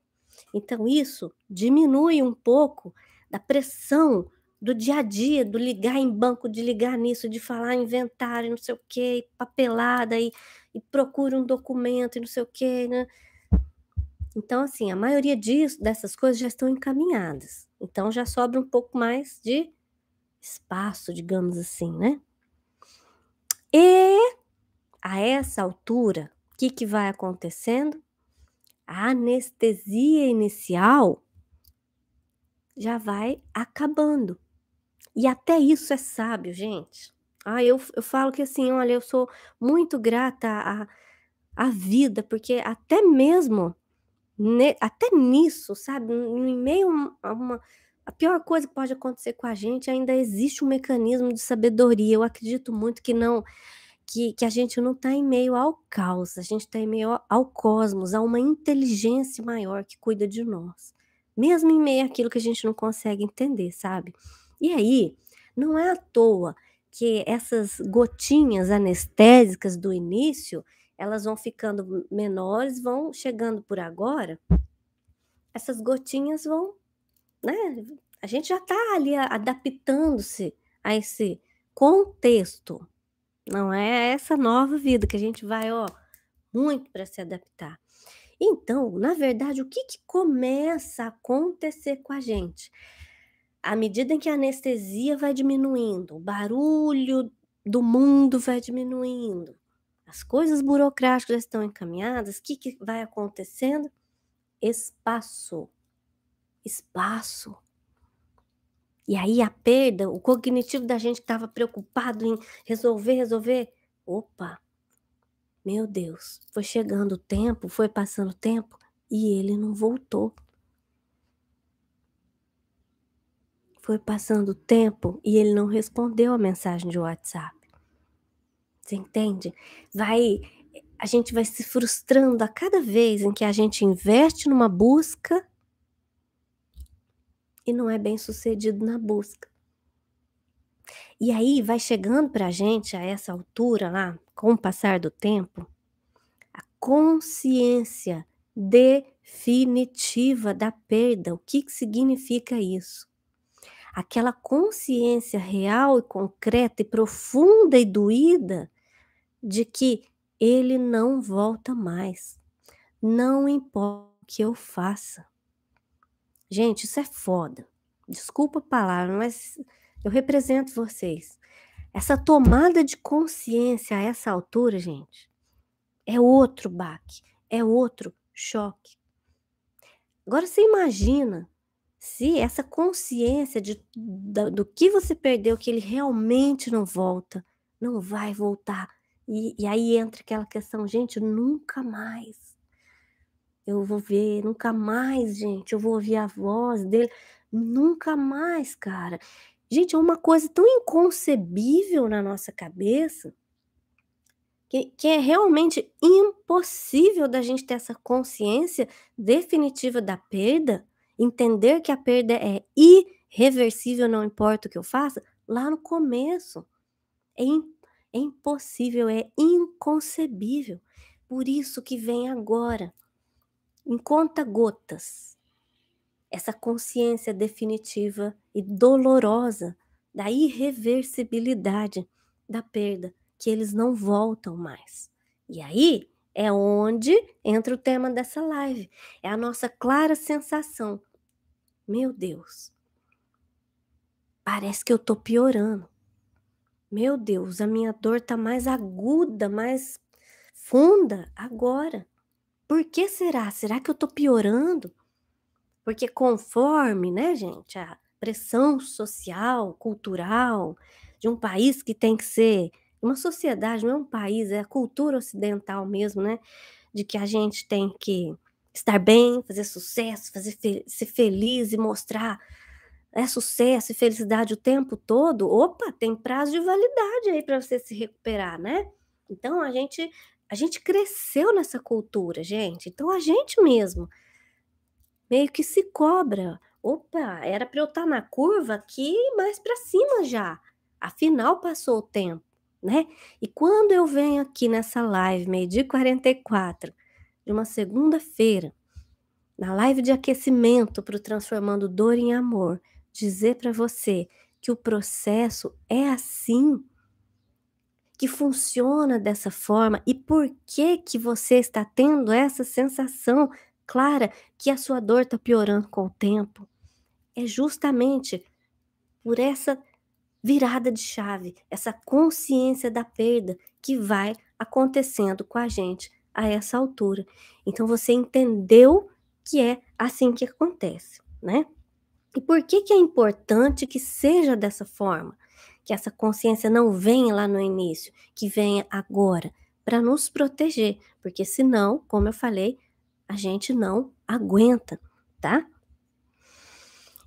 Então, isso diminui um pouco da pressão do dia a dia, do ligar em banco, de ligar nisso, de falar inventário, não sei o quê, papelada, e, e procura um documento, e não sei o quê, né? Então, assim, a maioria disso, dessas coisas já estão encaminhadas. Então, já sobra um pouco mais de espaço, digamos assim, né? E a essa altura, que, que vai acontecendo? A anestesia inicial já vai acabando. E até isso é sábio, gente. Ah, eu, eu falo que assim, olha, eu sou muito grata à, à vida, porque até mesmo, ne, até nisso, sabe, em meio a uma. A pior coisa que pode acontecer com a gente ainda existe um mecanismo de sabedoria. Eu acredito muito que não que, que a gente não está em meio ao caos, a gente está em meio ao cosmos, a uma inteligência maior que cuida de nós, mesmo em meio àquilo que a gente não consegue entender, sabe? E aí, não é à toa que essas gotinhas anestésicas do início elas vão ficando menores, vão chegando por agora, essas gotinhas vão, né? A gente já está ali adaptando-se a esse contexto, não é essa nova vida que a gente vai, ó, muito para se adaptar. Então, na verdade, o que, que começa a acontecer com a gente? À medida em que a anestesia vai diminuindo, o barulho do mundo vai diminuindo, as coisas burocráticas já estão encaminhadas, o que, que vai acontecendo? Espaço. Espaço. E aí a perda, o cognitivo da gente que estava preocupado em resolver, resolver. Opa, meu Deus, foi chegando o tempo, foi passando o tempo e ele não voltou. Foi passando o tempo e ele não respondeu a mensagem de WhatsApp. Você entende? Vai, a gente vai se frustrando a cada vez em que a gente investe numa busca e não é bem sucedido na busca. E aí vai chegando para a gente, a essa altura lá, com o passar do tempo, a consciência definitiva da perda. O que, que significa isso? Aquela consciência real e concreta e profunda e doída de que ele não volta mais. Não importa o que eu faça. Gente, isso é foda. Desculpa a palavra, mas eu represento vocês. Essa tomada de consciência a essa altura, gente, é outro baque, é outro choque. Agora você imagina se essa consciência de, da, do que você perdeu, que ele realmente não volta, não vai voltar. E, e aí entra aquela questão, gente, nunca mais eu vou ver nunca mais, gente, eu vou ouvir a voz dele, nunca mais, cara. Gente, é uma coisa tão inconcebível na nossa cabeça que, que é realmente impossível da gente ter essa consciência definitiva da perda, entender que a perda é irreversível, não importa o que eu faça, lá no começo. É, in, é impossível, é inconcebível. Por isso que vem agora em conta-gotas essa consciência definitiva e dolorosa da irreversibilidade da perda, que eles não voltam mais. E aí é onde entra o tema dessa live. É a nossa clara sensação. Meu Deus, parece que eu tô piorando. Meu Deus, a minha dor tá mais aguda, mais funda agora. Por que será? Será que eu tô piorando? Porque conforme, né, gente, a pressão social, cultural de um país que tem que ser uma sociedade, não é um país, é a cultura ocidental mesmo, né? De que a gente tem que estar bem, fazer sucesso, fazer fe ser feliz e mostrar é sucesso e felicidade o tempo todo. Opa, tem prazo de validade aí para você se recuperar, né? Então a gente a gente cresceu nessa cultura, gente. Então a gente mesmo meio que se cobra. Opa, era para eu estar tá na curva aqui mais para cima já. Afinal passou o tempo, né? E quando eu venho aqui nessa live meio de 44 de uma segunda-feira, na live de aquecimento para o transformando dor em amor, dizer para você que o processo é assim que funciona dessa forma e por que que você está tendo essa sensação clara que a sua dor está piorando com o tempo. É justamente por essa virada de chave, essa consciência da perda que vai acontecendo com a gente a essa altura. Então você entendeu que é assim que acontece, né? E por que que é importante que seja dessa forma? que essa consciência não venha lá no início, que venha agora, para nos proteger, porque senão, como eu falei, a gente não aguenta, tá?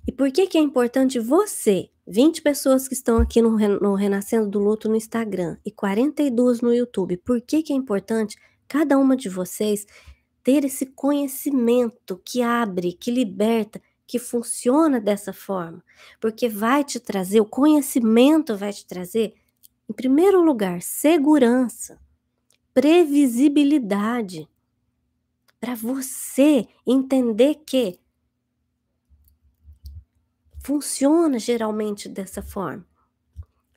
E por que, que é importante você, 20 pessoas que estão aqui no, no Renascendo do Luto no Instagram e 42 no YouTube, por que, que é importante cada uma de vocês ter esse conhecimento que abre, que liberta, que funciona dessa forma, porque vai te trazer, o conhecimento vai te trazer, em primeiro lugar, segurança, previsibilidade, para você entender que funciona geralmente dessa forma.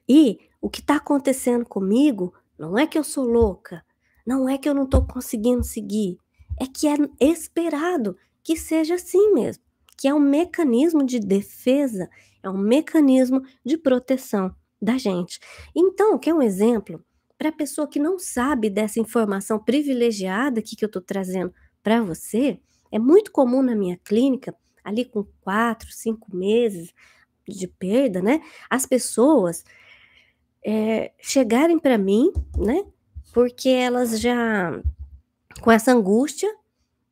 E o que está acontecendo comigo não é que eu sou louca, não é que eu não estou conseguindo seguir, é que é esperado que seja assim mesmo que é um mecanismo de defesa, é um mecanismo de proteção da gente. Então, quer um exemplo? Para a pessoa que não sabe dessa informação privilegiada aqui que eu estou trazendo para você, é muito comum na minha clínica, ali com quatro, cinco meses de perda, né? As pessoas é, chegarem para mim, né? Porque elas já com essa angústia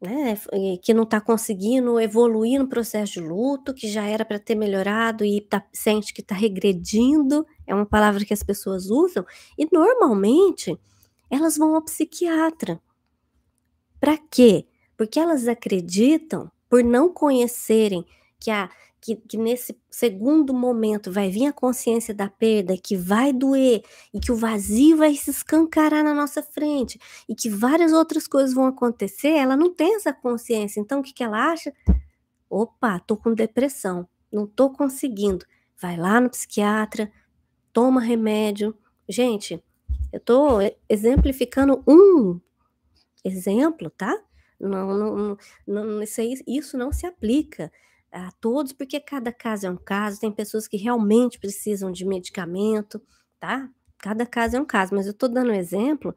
né, eh, que não está conseguindo evoluir no processo de luto, que já era para ter melhorado e tá, sente que está regredindo, é uma palavra que as pessoas usam, e normalmente elas vão ao psiquiatra. Para quê? Porque elas acreditam, por não conhecerem que a que, que nesse segundo momento vai vir a consciência da perda, que vai doer e que o vazio vai se escancarar na nossa frente e que várias outras coisas vão acontecer, ela não tem essa consciência. Então, o que, que ela acha? Opa, tô com depressão, não tô conseguindo. Vai lá no psiquiatra, toma remédio. Gente, eu tô exemplificando um exemplo, tá? Não, não, não, isso, aí, isso não se aplica a todos, porque cada caso é um caso, tem pessoas que realmente precisam de medicamento, tá? Cada caso é um caso, mas eu estou dando um exemplo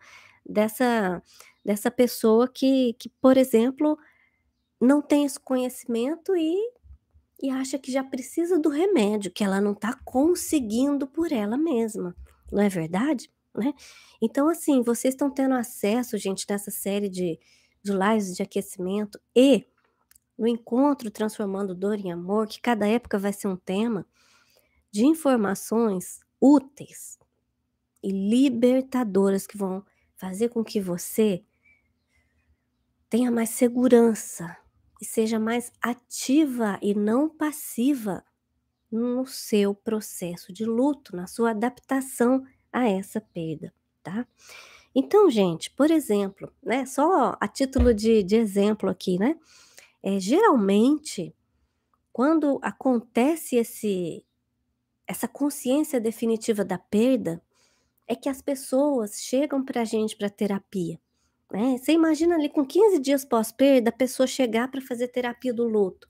dessa, dessa pessoa que, que, por exemplo, não tem esse conhecimento e, e acha que já precisa do remédio, que ela não está conseguindo por ela mesma, não é verdade? Né? Então, assim, vocês estão tendo acesso, gente, nessa série de, de lives de aquecimento e no encontro Transformando Dor em Amor, que cada época vai ser um tema, de informações úteis e libertadoras que vão fazer com que você tenha mais segurança e seja mais ativa e não passiva no seu processo de luto, na sua adaptação a essa perda, tá? Então, gente, por exemplo, né, só a título de, de exemplo aqui, né? É, geralmente, quando acontece esse, essa consciência definitiva da perda, é que as pessoas chegam para a gente para terapia. Né? Você imagina ali com 15 dias pós-perda, a pessoa chegar para fazer terapia do luto.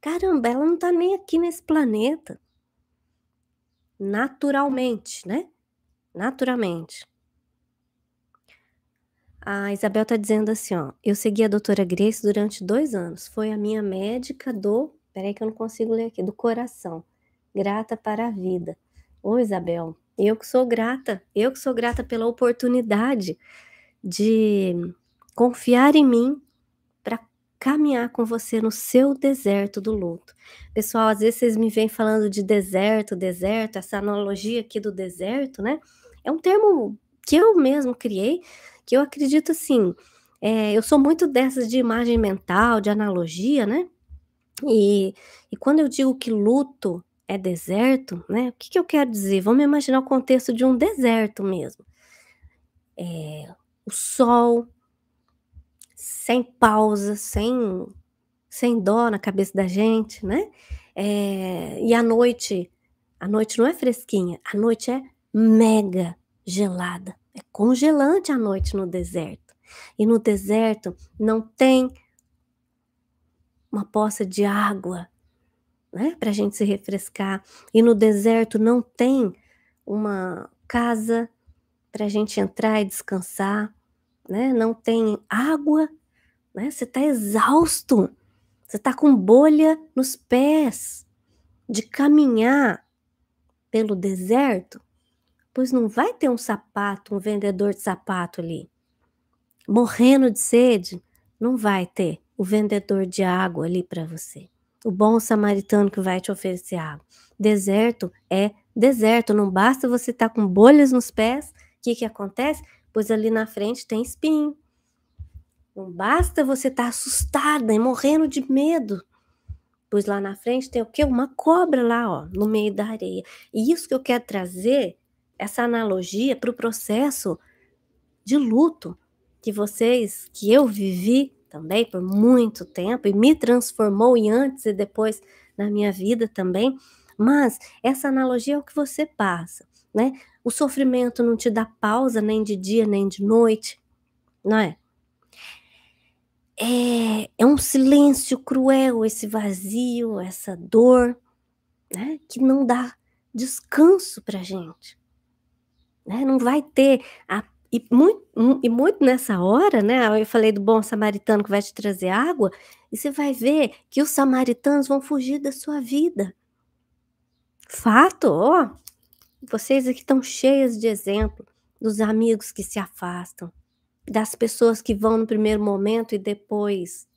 Caramba, ela não está nem aqui nesse planeta. Naturalmente, né? Naturalmente. A Isabel está dizendo assim, ó. Eu segui a doutora Grace durante dois anos. Foi a minha médica do... Peraí que eu não consigo ler aqui. Do coração. Grata para a vida. Ô, Isabel, eu que sou grata. Eu que sou grata pela oportunidade de confiar em mim para caminhar com você no seu deserto do luto. Pessoal, às vezes vocês me vêm falando de deserto, deserto, essa analogia aqui do deserto, né? É um termo que eu mesmo criei que eu acredito assim, é, eu sou muito dessas de imagem mental, de analogia, né? E, e quando eu digo que luto é deserto, né? O que, que eu quero dizer? Vamos imaginar o contexto de um deserto mesmo. É, o sol, sem pausa, sem, sem dó na cabeça da gente, né? É, e a noite, a noite não é fresquinha, a noite é mega gelada. É congelante a noite no deserto. E no deserto não tem uma poça de água né, para a gente se refrescar. E no deserto não tem uma casa para a gente entrar e descansar. Né? Não tem água. Né? Você está exausto. Você está com bolha nos pés de caminhar pelo deserto Pois não vai ter um sapato, um vendedor de sapato ali. Morrendo de sede, não vai ter o vendedor de água ali para você. O bom samaritano que vai te oferecer água. Deserto é deserto, não basta você estar tá com bolhas nos pés. O que, que acontece? Pois ali na frente tem espinho. Não basta você estar tá assustada e morrendo de medo. Pois lá na frente tem o quê? Uma cobra lá, ó, no meio da areia. E isso que eu quero trazer essa analogia para o processo de luto que vocês, que eu vivi também por muito tempo e me transformou em antes e depois na minha vida também. Mas essa analogia é o que você passa, né? O sofrimento não te dá pausa nem de dia nem de noite, não é? É, é um silêncio cruel, esse vazio, essa dor, né? Que não dá descanso pra gente né? Não vai ter a e muito, e muito nessa hora, né? Eu falei do bom samaritano que vai te trazer água, e você vai ver que os samaritanos vão fugir da sua vida. Fato, ó. Vocês aqui estão cheias de exemplo dos amigos que se afastam, das pessoas que vão no primeiro momento e depois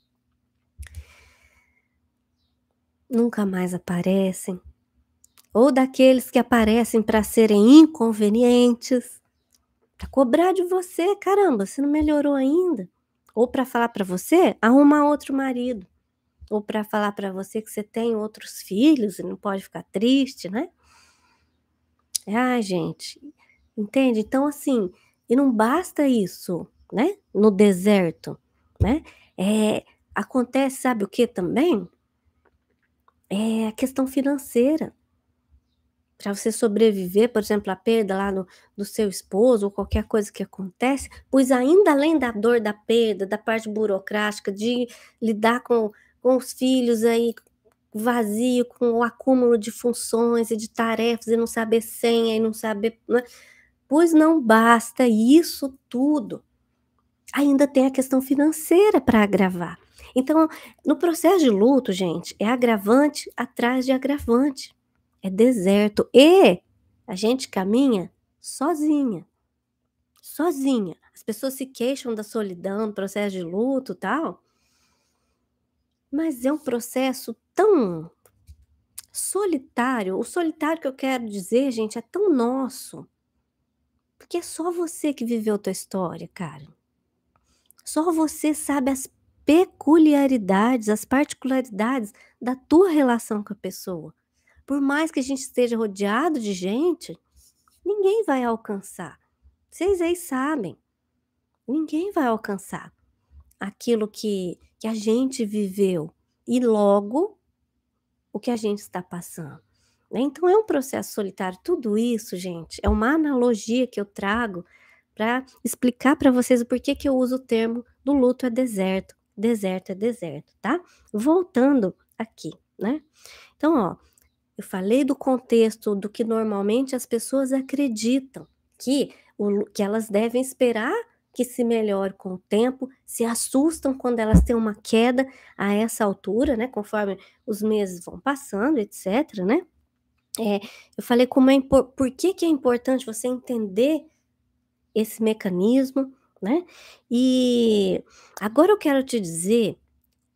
nunca mais aparecem ou daqueles que aparecem para serem inconvenientes, para cobrar de você, caramba, você não melhorou ainda, ou para falar para você arrumar outro marido, ou para falar para você que você tem outros filhos e não pode ficar triste, né? Ai, gente, entende? Então assim, e não basta isso, né? No deserto, né? É, acontece, sabe o que também? É a questão financeira para você sobreviver, por exemplo, à perda lá do, do seu esposo ou qualquer coisa que acontece, pois ainda além da dor da perda, da parte burocrática, de lidar com, com os filhos aí vazio, com o acúmulo de funções e de tarefas e não saber senha e não saber. Né? Pois não basta isso tudo. Ainda tem a questão financeira para agravar. Então, no processo de luto, gente, é agravante atrás de agravante é deserto e a gente caminha sozinha. Sozinha. As pessoas se queixam da solidão, do processo de luto, tal. Mas é um processo tão solitário. O solitário que eu quero dizer, gente, é tão nosso. Porque é só você que viveu a tua história, cara. Só você sabe as peculiaridades, as particularidades da tua relação com a pessoa. Por mais que a gente esteja rodeado de gente, ninguém vai alcançar. Vocês aí sabem. Ninguém vai alcançar aquilo que, que a gente viveu e logo o que a gente está passando. Né? Então é um processo solitário. Tudo isso, gente, é uma analogia que eu trago para explicar para vocês o porquê que eu uso o termo do luto é deserto. Deserto é deserto, tá? Voltando aqui, né? Então, ó, eu falei do contexto do que normalmente as pessoas acreditam que, o, que elas devem esperar que se melhore com o tempo, se assustam quando elas têm uma queda a essa altura, né? Conforme os meses vão passando, etc. Né? É, eu falei como é por que, que é importante você entender esse mecanismo, né? E agora eu quero te dizer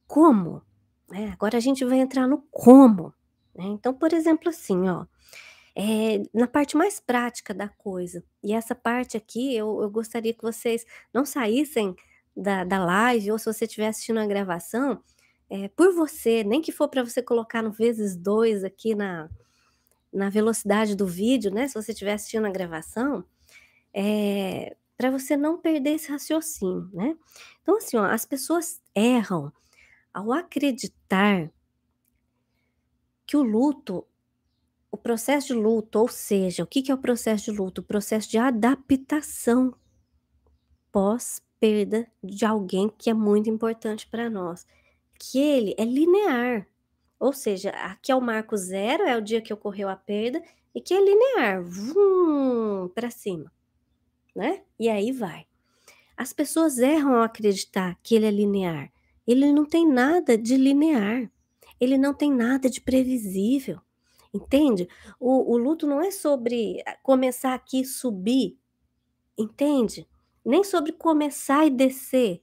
como. Né? Agora a gente vai entrar no como né? Então, por exemplo, assim, ó, é, na parte mais prática da coisa, e essa parte aqui eu, eu gostaria que vocês não saíssem da, da live, ou se você estiver assistindo a gravação, é, por você, nem que for para você colocar no vezes dois aqui na, na velocidade do vídeo, né? Se você estiver assistindo a gravação, é, eh, para você não perder esse raciocínio, né? Então, assim, ó, as pessoas erram ao acreditar que o luto, o processo de luto, ou seja, o que, é o processo de luto? O processo de adaptação pós-perda de alguém que é muito importante para nós. Que ele é linear. Ou seja, aqui é o marco zero, é o dia que ocorreu a perda, e que é linear, vum, para cima, né? E aí vai. As pessoas erram ao acreditar que ele é linear. Ele não tem nada de linear ele não tem nada de previsível. Entende? O, o luto não é sobre eh, começar aqui e subir, entende? Nem sobre começar e descer.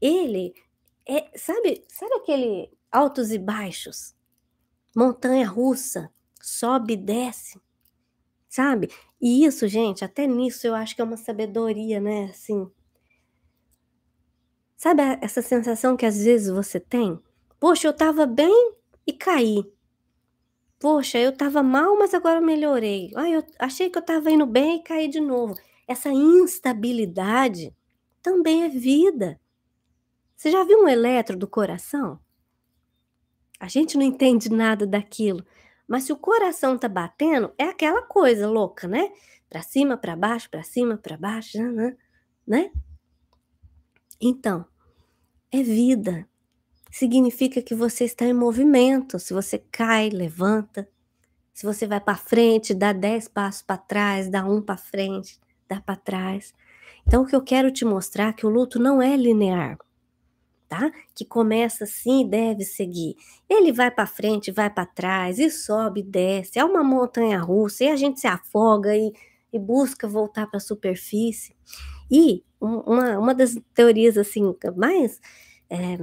Ele é, sabe, sabe aquele altos e baixos? Montanha russa, sobe e desce, sabe? E isso, gente, até nisso eu acho que é uma sabedoria, né? Assim. Sabe essa sensação que às vezes você tem? Poxa, eu estava bem e caí. Poxa, eu estava mal, mas agora melhorei. Ah, eu achei que eu estava indo bem e caí de novo. Essa instabilidade também é vida. Você já viu um eletro do coração? A gente não entende nada daquilo, mas se o coração tá batendo, é aquela coisa louca, né? Para cima, para baixo, para cima, para baixo, né? Então, é vida significa que você está em movimento. Se você cai, levanta. Se você vai para frente, dá dez passos para trás, dá um para frente, dá para trás. Então, o que eu quero te mostrar é que o luto não é linear, tá? Que começa assim e deve seguir. Ele vai para frente, vai para trás, e sobe, e desce. É uma montanha russa, e a gente se afoga e, e busca voltar para a superfície. E uma, uma das teorias assim mais é,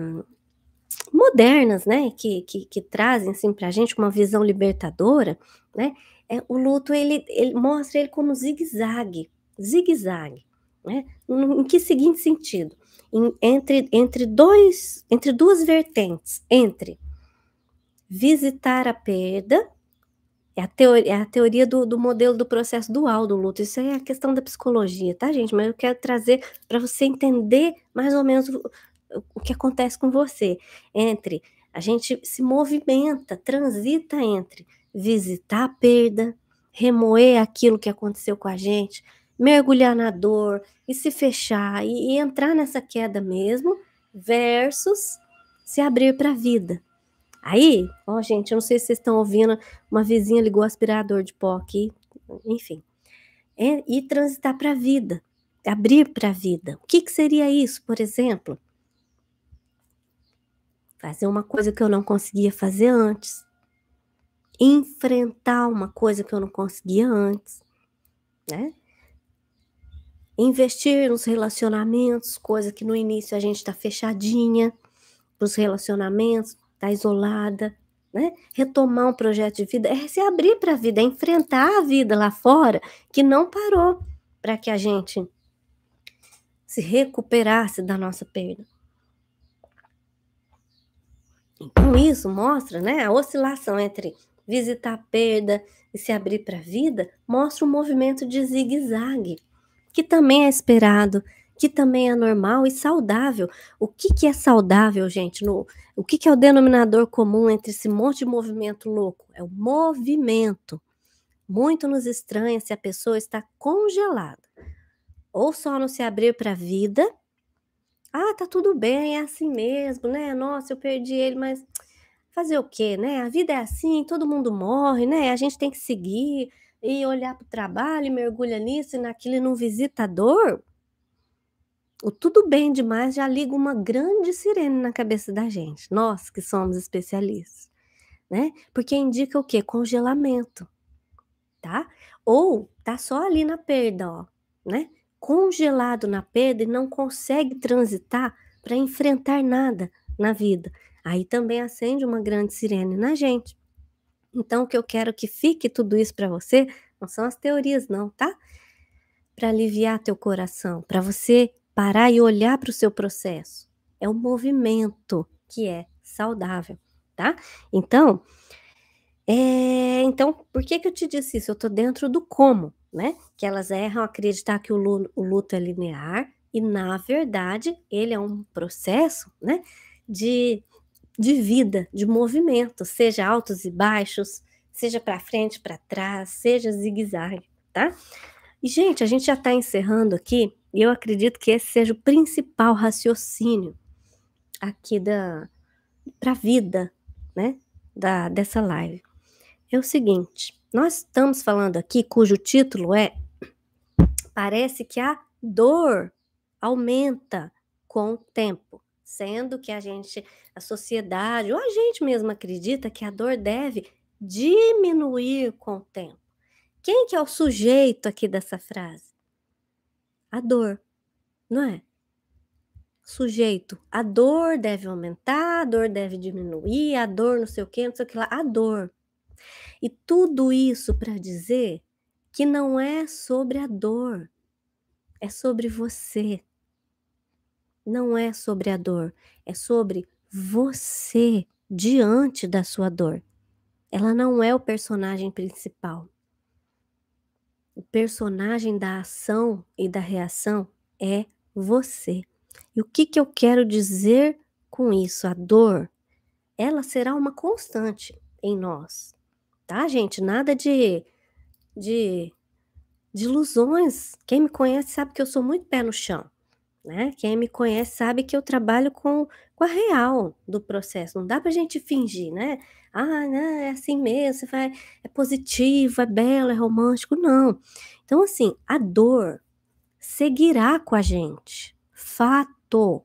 modernas, né, que, que, que trazem assim para a gente uma visão libertadora, né, é, o luto ele, ele mostra ele como zigue-zague, zigue-zague, né, em que seguinte sentido? Em, entre, entre dois, entre duas vertentes, entre visitar a perda, é a, teoria, é a teoria do, do, modelo do processo dual do luto. Isso é a questão da psicologia, tá, gente? Mas eu quero trazer para você entender mais ou menos o que acontece com você entre a gente se movimenta, transita entre visitar a perda, remoer aquilo que aconteceu com a gente, mergulhar na dor e se fechar e, e entrar nessa queda mesmo, versus se abrir para a vida. Aí, ó, gente, eu não sei se vocês estão ouvindo, uma vizinha ligou aspirador de pó aqui, enfim. É, e transitar para a vida, abrir para a vida. O que, que seria isso, por exemplo? fazer uma coisa que eu não conseguia fazer antes, enfrentar uma coisa que eu não conseguia antes, né? Investir nos relacionamentos, coisa que no início a gente está fechadinha nos relacionamentos, está isolada, né? Retomar um projeto de vida é se abrir para a vida, é enfrentar a vida lá fora que não parou para que a gente se recuperasse da nossa perda. Então, isso mostra né, a oscilação entre visitar a perda e se abrir para a vida, mostra um movimento de zigue-zague, que também é esperado, que também é normal e saudável. O que, que é saudável, gente? No, o que, que é o denominador comum entre esse monte de movimento louco? É o movimento. Muito nos estranha se a pessoa está congelada, ou só não se abrir para a vida, ah, tá tudo bem, é assim mesmo, né? Nossa, eu perdi ele, mas fazer o quê, né? A vida é assim, todo mundo morre, né? A gente tem que seguir e olhar para o trabalho, e mergulha nisso e naquilo e não visitador. dor. O tudo bem demais já liga uma grande sirene na cabeça da gente, nós que somos especialistas, né? Porque indica o quê? Congelamento, tá? Ou tá só ali na perda, ó, né? congelado na pedra e não consegue transitar para enfrentar nada na vida. Aí também acende uma grande sirene na gente. Então, o que eu quero que fique tudo isso para você não são as teorias, não, tá? Para aliviar teu coração, para você parar e olhar para o seu processo. É o movimento que é saudável, tá? Então, é, então, por que, que eu te disse isso? Eu estou dentro do como né? Que elas erram acreditar que o, o luto é linear e, na verdade, ele é um processo, né? De, de vida, de movimento, seja altos e baixos, seja para frente, para trás, seja zigue-zague, tá? E, gente, a gente já está encerrando aqui e eu acredito que esse seja o principal raciocínio aqui da para a vida, né? Da, dessa live. É o seguinte: nós estamos falando aqui, cujo título é Parece que a dor aumenta com o tempo, sendo que a gente, a sociedade, ou a gente mesmo acredita que a dor deve diminuir com o tempo. Quem que é o sujeito aqui dessa frase? A dor, não é? Sujeito, a dor deve aumentar, a dor deve diminuir, a dor não sei o que, não sei o que lá, a dor. E tudo isso para dizer que não é sobre a dor, é sobre você. Não é sobre a dor, é sobre você diante da sua dor. Ela não é o personagem principal. O personagem da ação e da reação é você. E o que, que eu quero dizer com isso? A dor, ela será uma constante em nós tá, gente? Nada de, de, de ilusões. Quem me conhece sabe que eu sou muito pé no chão, né? Quem me conhece sabe que eu trabalho com, com a real do processo. Não dá pra gente fingir, né? Ah, não, né, é assim mesmo, você vai, é positivo, é belo, é romântico. Não. Então, assim, a dor seguirá com a gente. Fato.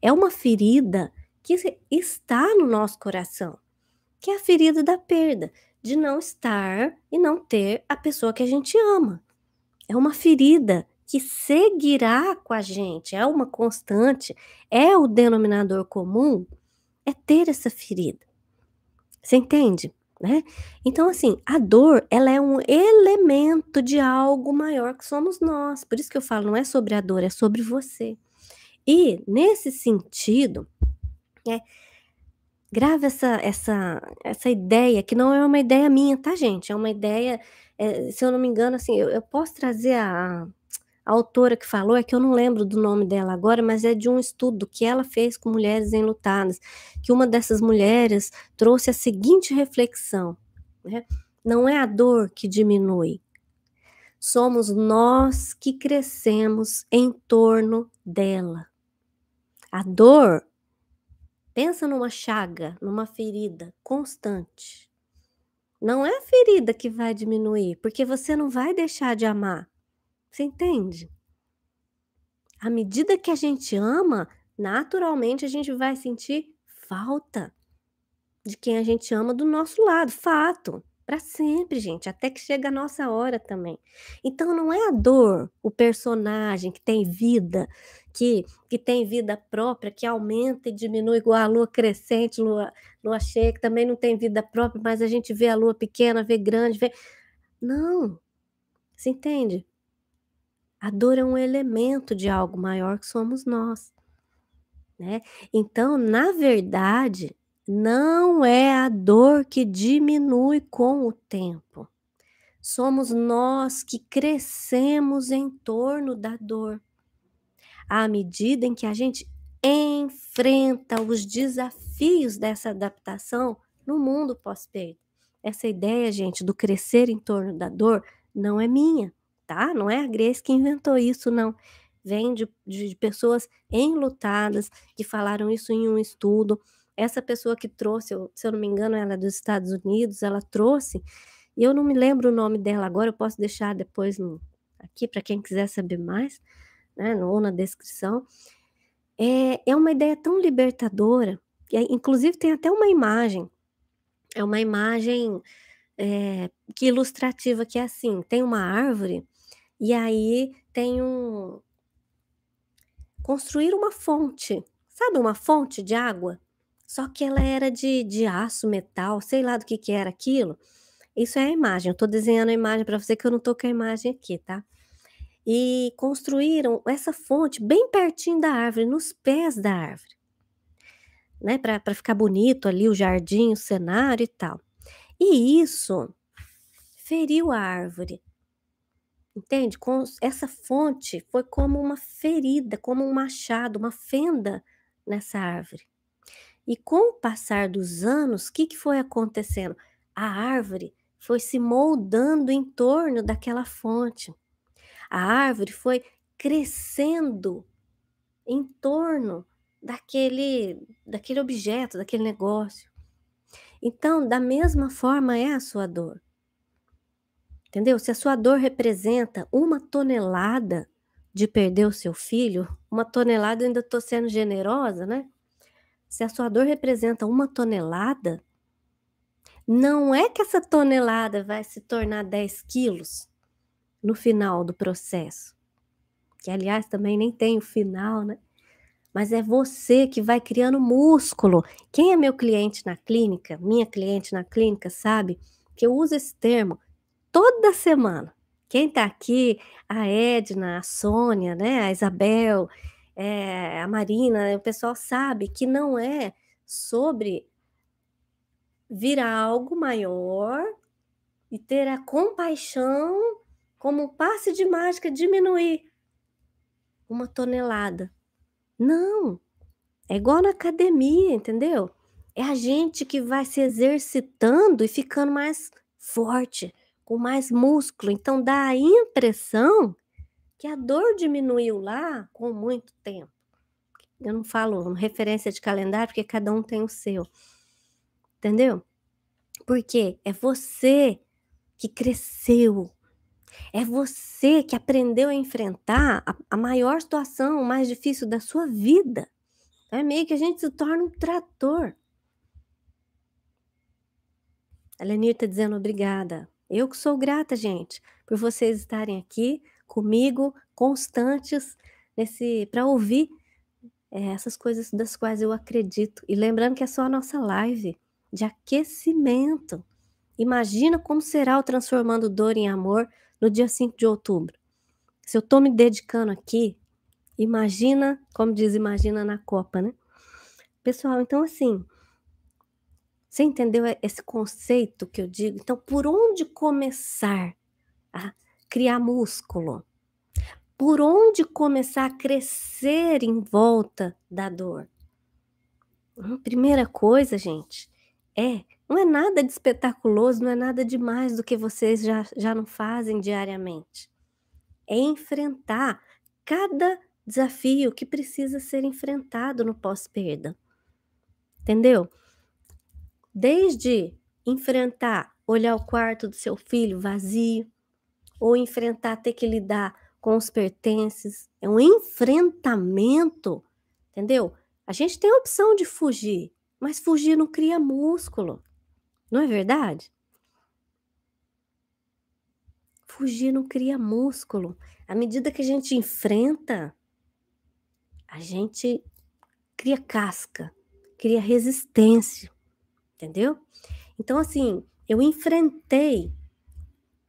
É uma ferida que está no nosso coração, que é a ferida da perda de não estar e não ter a pessoa que a gente ama. É uma ferida que seguirá com a gente, é uma constante, é o denominador comum, é ter essa ferida. Você entende? Né? Então, assim, a dor, ela é um elemento de algo maior que somos nós. Por isso que eu falo, não é sobre a dor, é sobre você. E, nesse sentido, né, grave essa, essa, essa ideia, que não é uma ideia minha, tá, gente? É uma ideia, é, se eu não me engano, assim, eu, eu posso trazer a, a, autora que falou, é que eu não lembro do nome dela agora, mas é de um estudo que ela fez com mulheres enlutadas, que uma dessas mulheres trouxe a seguinte reflexão, né? Não é a dor que diminui, somos nós que crescemos em torno dela. A dor Pensa numa chaga, numa ferida constante. Não é a ferida que vai diminuir, porque você não vai deixar de amar. Você entende? À medida que a gente ama, naturalmente a gente vai sentir falta de quem a gente ama do nosso lado, fato. Para sempre, gente, até que chega a nossa hora também. Então não é a dor, o personagem que tem vida aqui, que tem vida própria, que aumenta e diminui igual a lua crescente, lua, lua cheia, que também não tem vida própria, mas a gente vê a lua pequena, vê grande, vê. Não! Se entende? A dor é um elemento de algo maior que somos nós. Né? Então, na verdade, não é a dor que diminui com o tempo. Somos nós que crescemos em torno da dor à medida em que a gente enfrenta os desafios dessa adaptação no mundo pós-perda. Essa ideia, gente, do crescer em torno da dor não é minha, tá? Não é a Grace que inventou isso, não. Vem de, de pessoas enlutadas que falaram isso em um estudo. Essa pessoa que trouxe, se eu não me engano, ela é dos Estados Unidos, ela trouxe, e eu não me lembro o nome dela agora, eu posso deixar depois no, aqui para quem quiser saber mais né, ou na descrição, é, é uma ideia tão libertadora, que é, inclusive tem até uma imagem, é uma imagem é, que ilustrativa, que é assim, tem uma árvore e aí tem um... construir uma fonte, sabe uma fonte de água? Só que ela era de, de aço, metal, sei lá do que, que era aquilo. Isso é a imagem. Eu estou desenhando a imagem para você que eu não estou com a imagem aqui, tá? e construíram essa fonte bem pertinho da árvore, nos pés da árvore, né? Para ficar bonito ali o jardim, o cenário e tal. E isso feriu a árvore. Entende? Com essa fonte foi como uma ferida, como um machado, uma fenda nessa árvore. E com o passar dos anos, o que, que foi acontecendo? A árvore foi se moldando em torno daquela fonte a árvore foi crescendo em torno daquele, daquele objeto, daquele negócio. Então, da mesma forma é a sua dor. Entendeu? Se a sua dor representa uma tonelada de perder o seu filho, uma tonelada, ainda estou sendo generosa, né? Se a sua dor representa uma tonelada, não é que essa tonelada vai se tornar 10 quilos no final do processo. Que, aliás, também nem tem o final, né? Mas é você que vai criando músculo. Quem é meu cliente na clínica, minha cliente na clínica, sabe que eu uso esse termo toda semana. Quem está aqui, a Edna, a Sônia, né, a Isabel, é, a Marina, o pessoal sabe que não é sobre virar algo maior e ter a compaixão como um passe de mágica, diminuir uma tonelada. Não! É igual na academia, entendeu? É a gente que vai se exercitando e ficando mais forte, com mais músculo. Então dá a impressão que a dor diminuiu lá com muito tempo. Eu não falo referência de calendário, porque cada um tem o seu. Entendeu? Porque é você que cresceu, é você que aprendeu a enfrentar a, a maior situação, o mais difícil da sua vida. Então, é meio que a gente se torna um trator. A Lenir está dizendo obrigada. Eu que sou grata, gente, por vocês estarem aqui comigo, constantes, nesse para ouvir é, essas coisas das quais eu acredito. E lembrando que é só a nossa live de aquecimento. Imagina como será o Transformando Dor em Amor no dia 5 de outubro. Se eu estou me dedicando aqui, imagina, como diz, imagina na Copa, né? Pessoal, então assim, você entendeu esse conceito que eu digo? Então, por onde começar a criar músculo? Por onde começar a crescer em volta da dor? Hum, primeira coisa, gente, é não é nada de espetaculoso, não é nada demais do que vocês já, já não fazem diariamente. É enfrentar cada desafio que precisa ser enfrentado no pós-perda. Entendeu? Desde enfrentar olhar o quarto do seu filho vazio, ou enfrentar ter que lidar com os pertences. É um enfrentamento, entendeu? A gente tem a opção de fugir, mas fugir não cria músculo. Não é verdade? Fugir não cria músculo. À medida que a gente enfrenta, a gente cria casca, cria resistência, entendeu? Então, assim, eu enfrentei.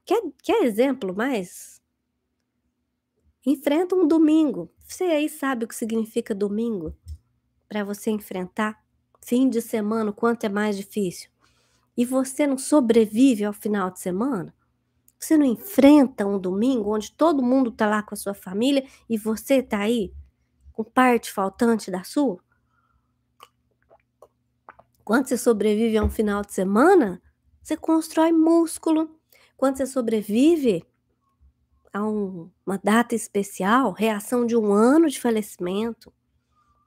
Quer, quer exemplo mais? Enfrenta um domingo. Você aí sabe o que significa domingo? Para você enfrentar fim de semana, o quanto é mais difícil e você não sobrevive ao final de semana? Você não enfrenta um domingo onde todo mundo está lá com a sua família e você está aí com parte faltante da sua? Quando você sobrevive a um final de semana, você constrói músculo. Quando você sobrevive a um, uma data especial, reação de um ano de falecimento,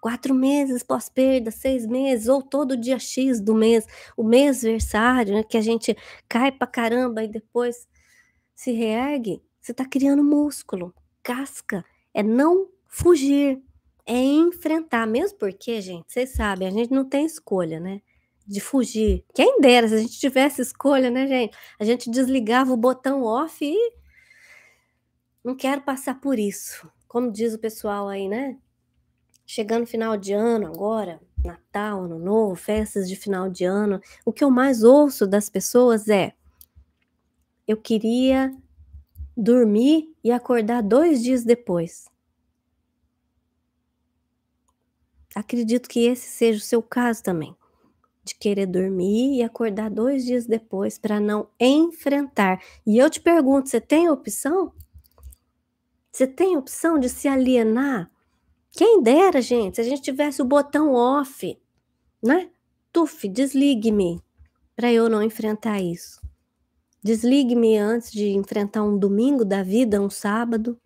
quatro meses pós-perda, seis meses, ou todo dia X do mês, o mês versário, né, que a gente cai pra caramba e depois se reergue, você está criando músculo, casca. É não fugir, é enfrentar, mesmo porque, gente, vocês sabem, a gente não tem escolha, né? De fugir. Quem dera se a gente tivesse escolha, né, gente? A gente desligava o botão off e. Não quero passar por isso. Como diz o pessoal aí, né? Chegando final de ano agora, Natal, Ano Novo, festas de final de ano, o que eu mais ouço das pessoas é: eu queria dormir e acordar dois dias depois. Acredito que esse seja o seu caso também, de querer dormir e acordar dois dias depois para não enfrentar. E eu te pergunto: você tem opção? Você tem opção de se alienar quem dera, gente, se a gente tivesse o botão off, né? Tuf, desligue-me para eu não enfrentar isso. Desligue-me antes de enfrentar um domingo da vida, um sábado.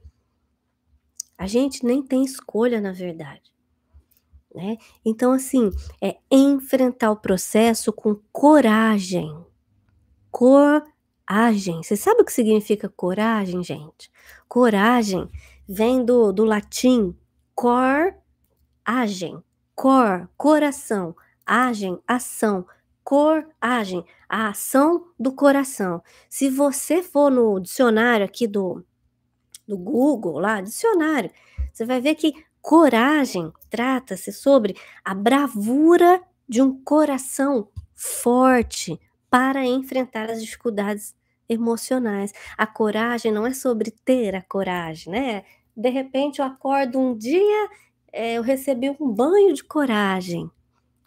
A gente nem tem escolha, na verdade. Né? Então, assim, é enfrentar o processo com coragem. Coragem. Você sabe o que significa coragem, gente? Coragem vem do, do latim Cor, agem. Cor, coração. Agem, ação. Cor, agem. A ação do coração. Se você for no dicionário aqui do, do Google, lá, dicionário, você vai ver que coragem trata-se sobre a bravura de um coração forte para enfrentar as dificuldades emocionais. A coragem não é sobre ter a coragem, né? de repente eu acordo um dia, é, eu recebi um banho de coragem,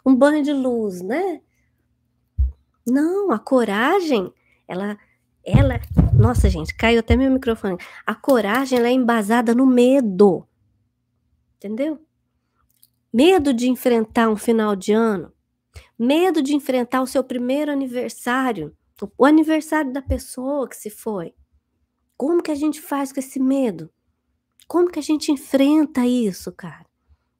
um banho de luz, né? Não, a coragem, ela, ela, nossa gente, caiu até meu microfone. A coragem ela é embasada no medo, entendeu? Medo de enfrentar um final de ano, medo de enfrentar o seu primeiro aniversário, o aniversário da pessoa que se foi. Como que a gente faz com esse medo? Como que a gente enfrenta isso, cara?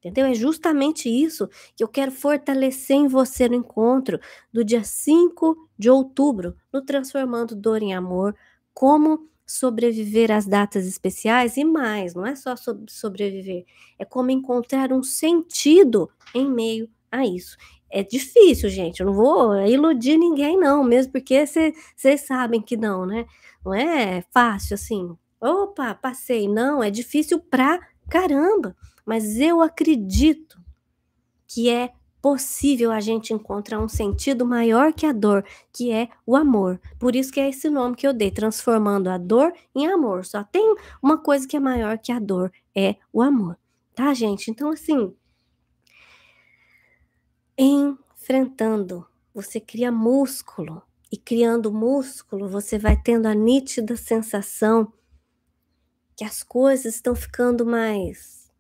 Entendeu? É justamente isso que eu quero fortalecer em você no encontro do dia 5 de outubro, no Transformando Dor em Amor, como sobreviver às datas especiais e mais, não é só sobreviver, é como encontrar um sentido em meio a isso. É difícil, gente, eu não vou iludir ninguém não, mesmo porque vocês sabem que não, né? Não é fácil assim, Opa, passei. Não, é difícil pra caramba, mas eu acredito que é possível a gente encontrar um sentido maior que a dor, que é o amor. Por isso que é esse nome que eu dei, transformando a dor em amor. Só tem uma coisa que é maior que a dor, é o amor. Tá, gente? Então assim, enfrentando, você cria músculo e criando músculo, você vai tendo a nítida sensação que as coisas estão ficando mais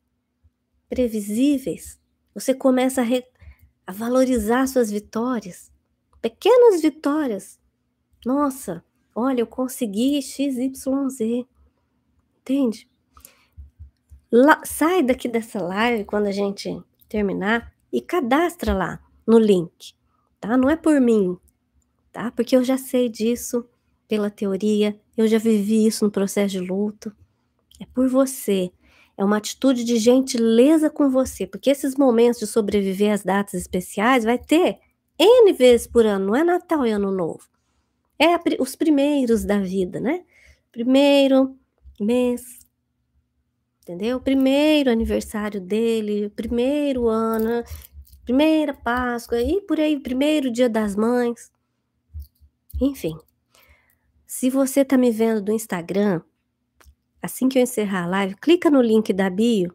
previsíveis, você começa a, re... a valorizar suas vitórias, pequenas vitórias. Nossa, olha, eu consegui XYZ. Entende? Lá, sai daqui dessa live quando a gente terminar e cadastra lá no link, tá? Não é por mim, tá? Porque eu já sei disso pela teoria, eu já vivi isso no processo de luto é por você. É uma atitude de gentileza com você, porque esses momentos de sobreviver às datas especiais vai ter N vezes por ano, não é Natal e Ano Novo. É a, os primeiros da vida, né? Primeiro mês, entendeu? Primeiro aniversário dele, primeiro ano, primeira Páscoa e por aí, primeiro dia das mães. Enfim. Se você tá me vendo do Instagram, assim que eu encerrar a live, clica no link da bio,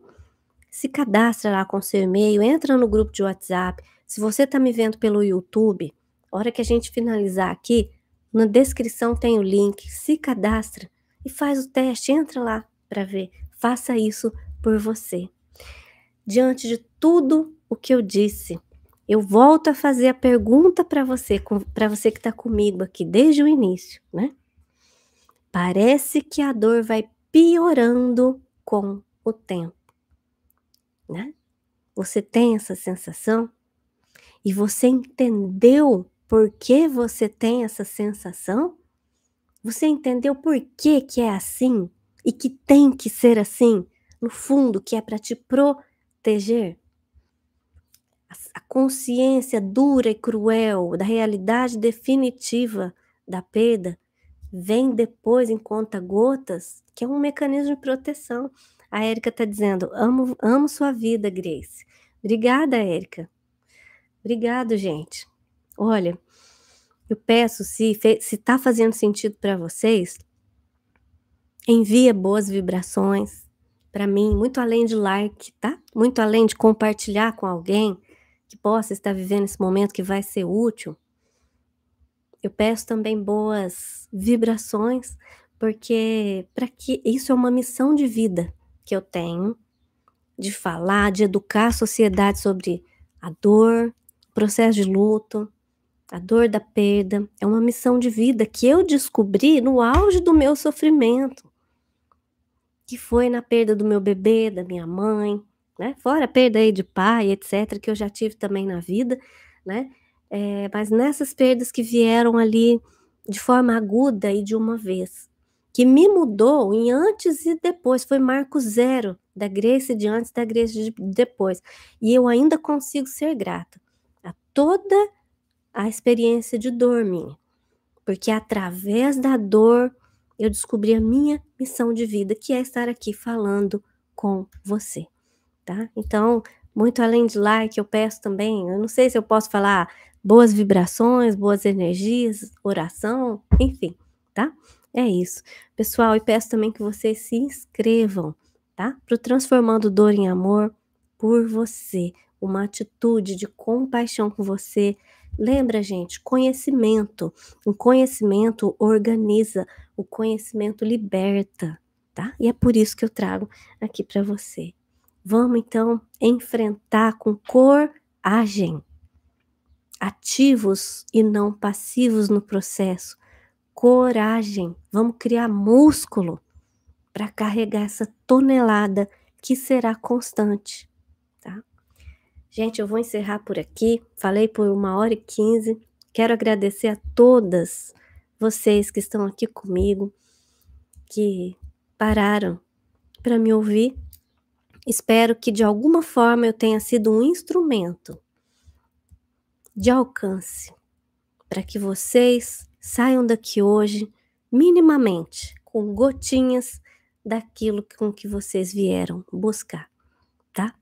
se cadastra lá com seu e-mail, entra no grupo de WhatsApp. Se você está me vendo pelo YouTube, hora que a gente finalizar aqui, na descrição tem o link, se cadastra e faz o teste, entra lá para ver. Faça isso por você. Diante de tudo o que eu disse, eu volto a fazer a pergunta para você, para você que está comigo aqui desde o início, né? Parece que a dor vai piorando com o tempo. Né? Você tem essa sensação e você entendeu por que você tem essa sensação? Você entendeu por que que é assim e que tem que ser assim? No fundo, que é para te proteger. A consciência dura e cruel da realidade definitiva da perda vem depois em conta gotas, que é um mecanismo de proteção. A Érica está dizendo: amo, amo sua vida, Grace. Obrigada, Érica. Obrigado, gente. Olha, eu peço se se está fazendo sentido para vocês, envia boas vibrações para mim, muito além de like, tá? Muito além de compartilhar com alguém que possa estar vivendo esse momento que vai ser útil. Eu peço também boas vibrações, porque para que isso é uma missão de vida que eu tenho de falar, de educar a sociedade sobre a dor, o processo de luto, a dor da perda. É uma missão de vida que eu descobri no auge do meu sofrimento, que foi na perda do meu bebê, da minha mãe, né? Fora a perda aí de pai, etc, que eu já tive também na vida, né? é, mas nessas perdas que vieram ali de forma aguda e de uma vez, que me mudou em antes e depois, foi marco zero da Grace de antes da Grace de depois. E eu ainda consigo ser grata a toda a experiência de dor minha, porque através da dor eu descobri a minha missão de vida, que é estar aqui falando com você, tá? Então, muito além de like, eu peço também, eu não sei se eu posso falar boas vibrações, boas energias, oração, enfim, tá? É isso. Pessoal, e peço também que vocês se inscrevam, tá? Pro Transformando Dor em Amor por você. Uma atitude de compaixão com você. Lembra, gente, conhecimento. O conhecimento organiza, o conhecimento liberta, tá? E é por isso que eu trago aqui para você. Vamos então enfrentar com coragem ativos e não passivos no processo. Coragem, vamos criar músculo para carregar essa tonelada que será constante. Tá? Gente, eu vou encerrar por aqui. Falei por uma hora e quinze. Quero agradecer a todas vocês que estão aqui comigo, que pararam para me ouvir. Espero que de alguma forma eu tenha sido um instrumento de alcance, para que vocês saiam daqui hoje minimamente com gotinhas daquilo com que vocês vieram buscar, tá?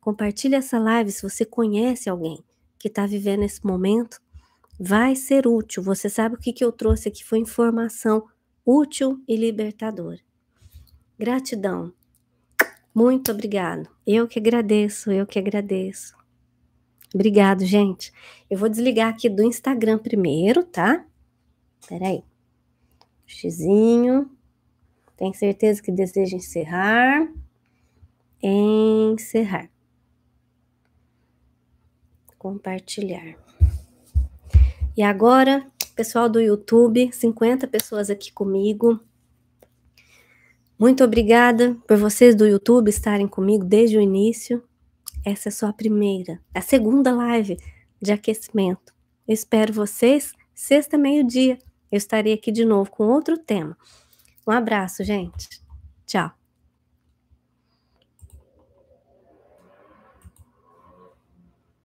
Compartilhe essa live se você conhece alguém que está vivendo esse momento, vai ser útil. Você sabe o que, que eu trouxe aqui foi informação útil e libertadora. Gratidão. Muito obrigado. Eu que agradeço, eu que agradeço. Obrigado, gente. Eu vou desligar aqui do Instagram primeiro, tá? Peraí. Xizinho. Tem certeza que deseja encerrar? Encerrar. Compartilhar. E agora, pessoal do YouTube, 50 pessoas aqui comigo. Muito obrigada por vocês do YouTube estarem comigo desde o início. Essa é só a primeira, a segunda live de aquecimento. Eu espero vocês sexta meio-dia. Eu estarei aqui de novo com outro tema. Um abraço, gente. Tchau.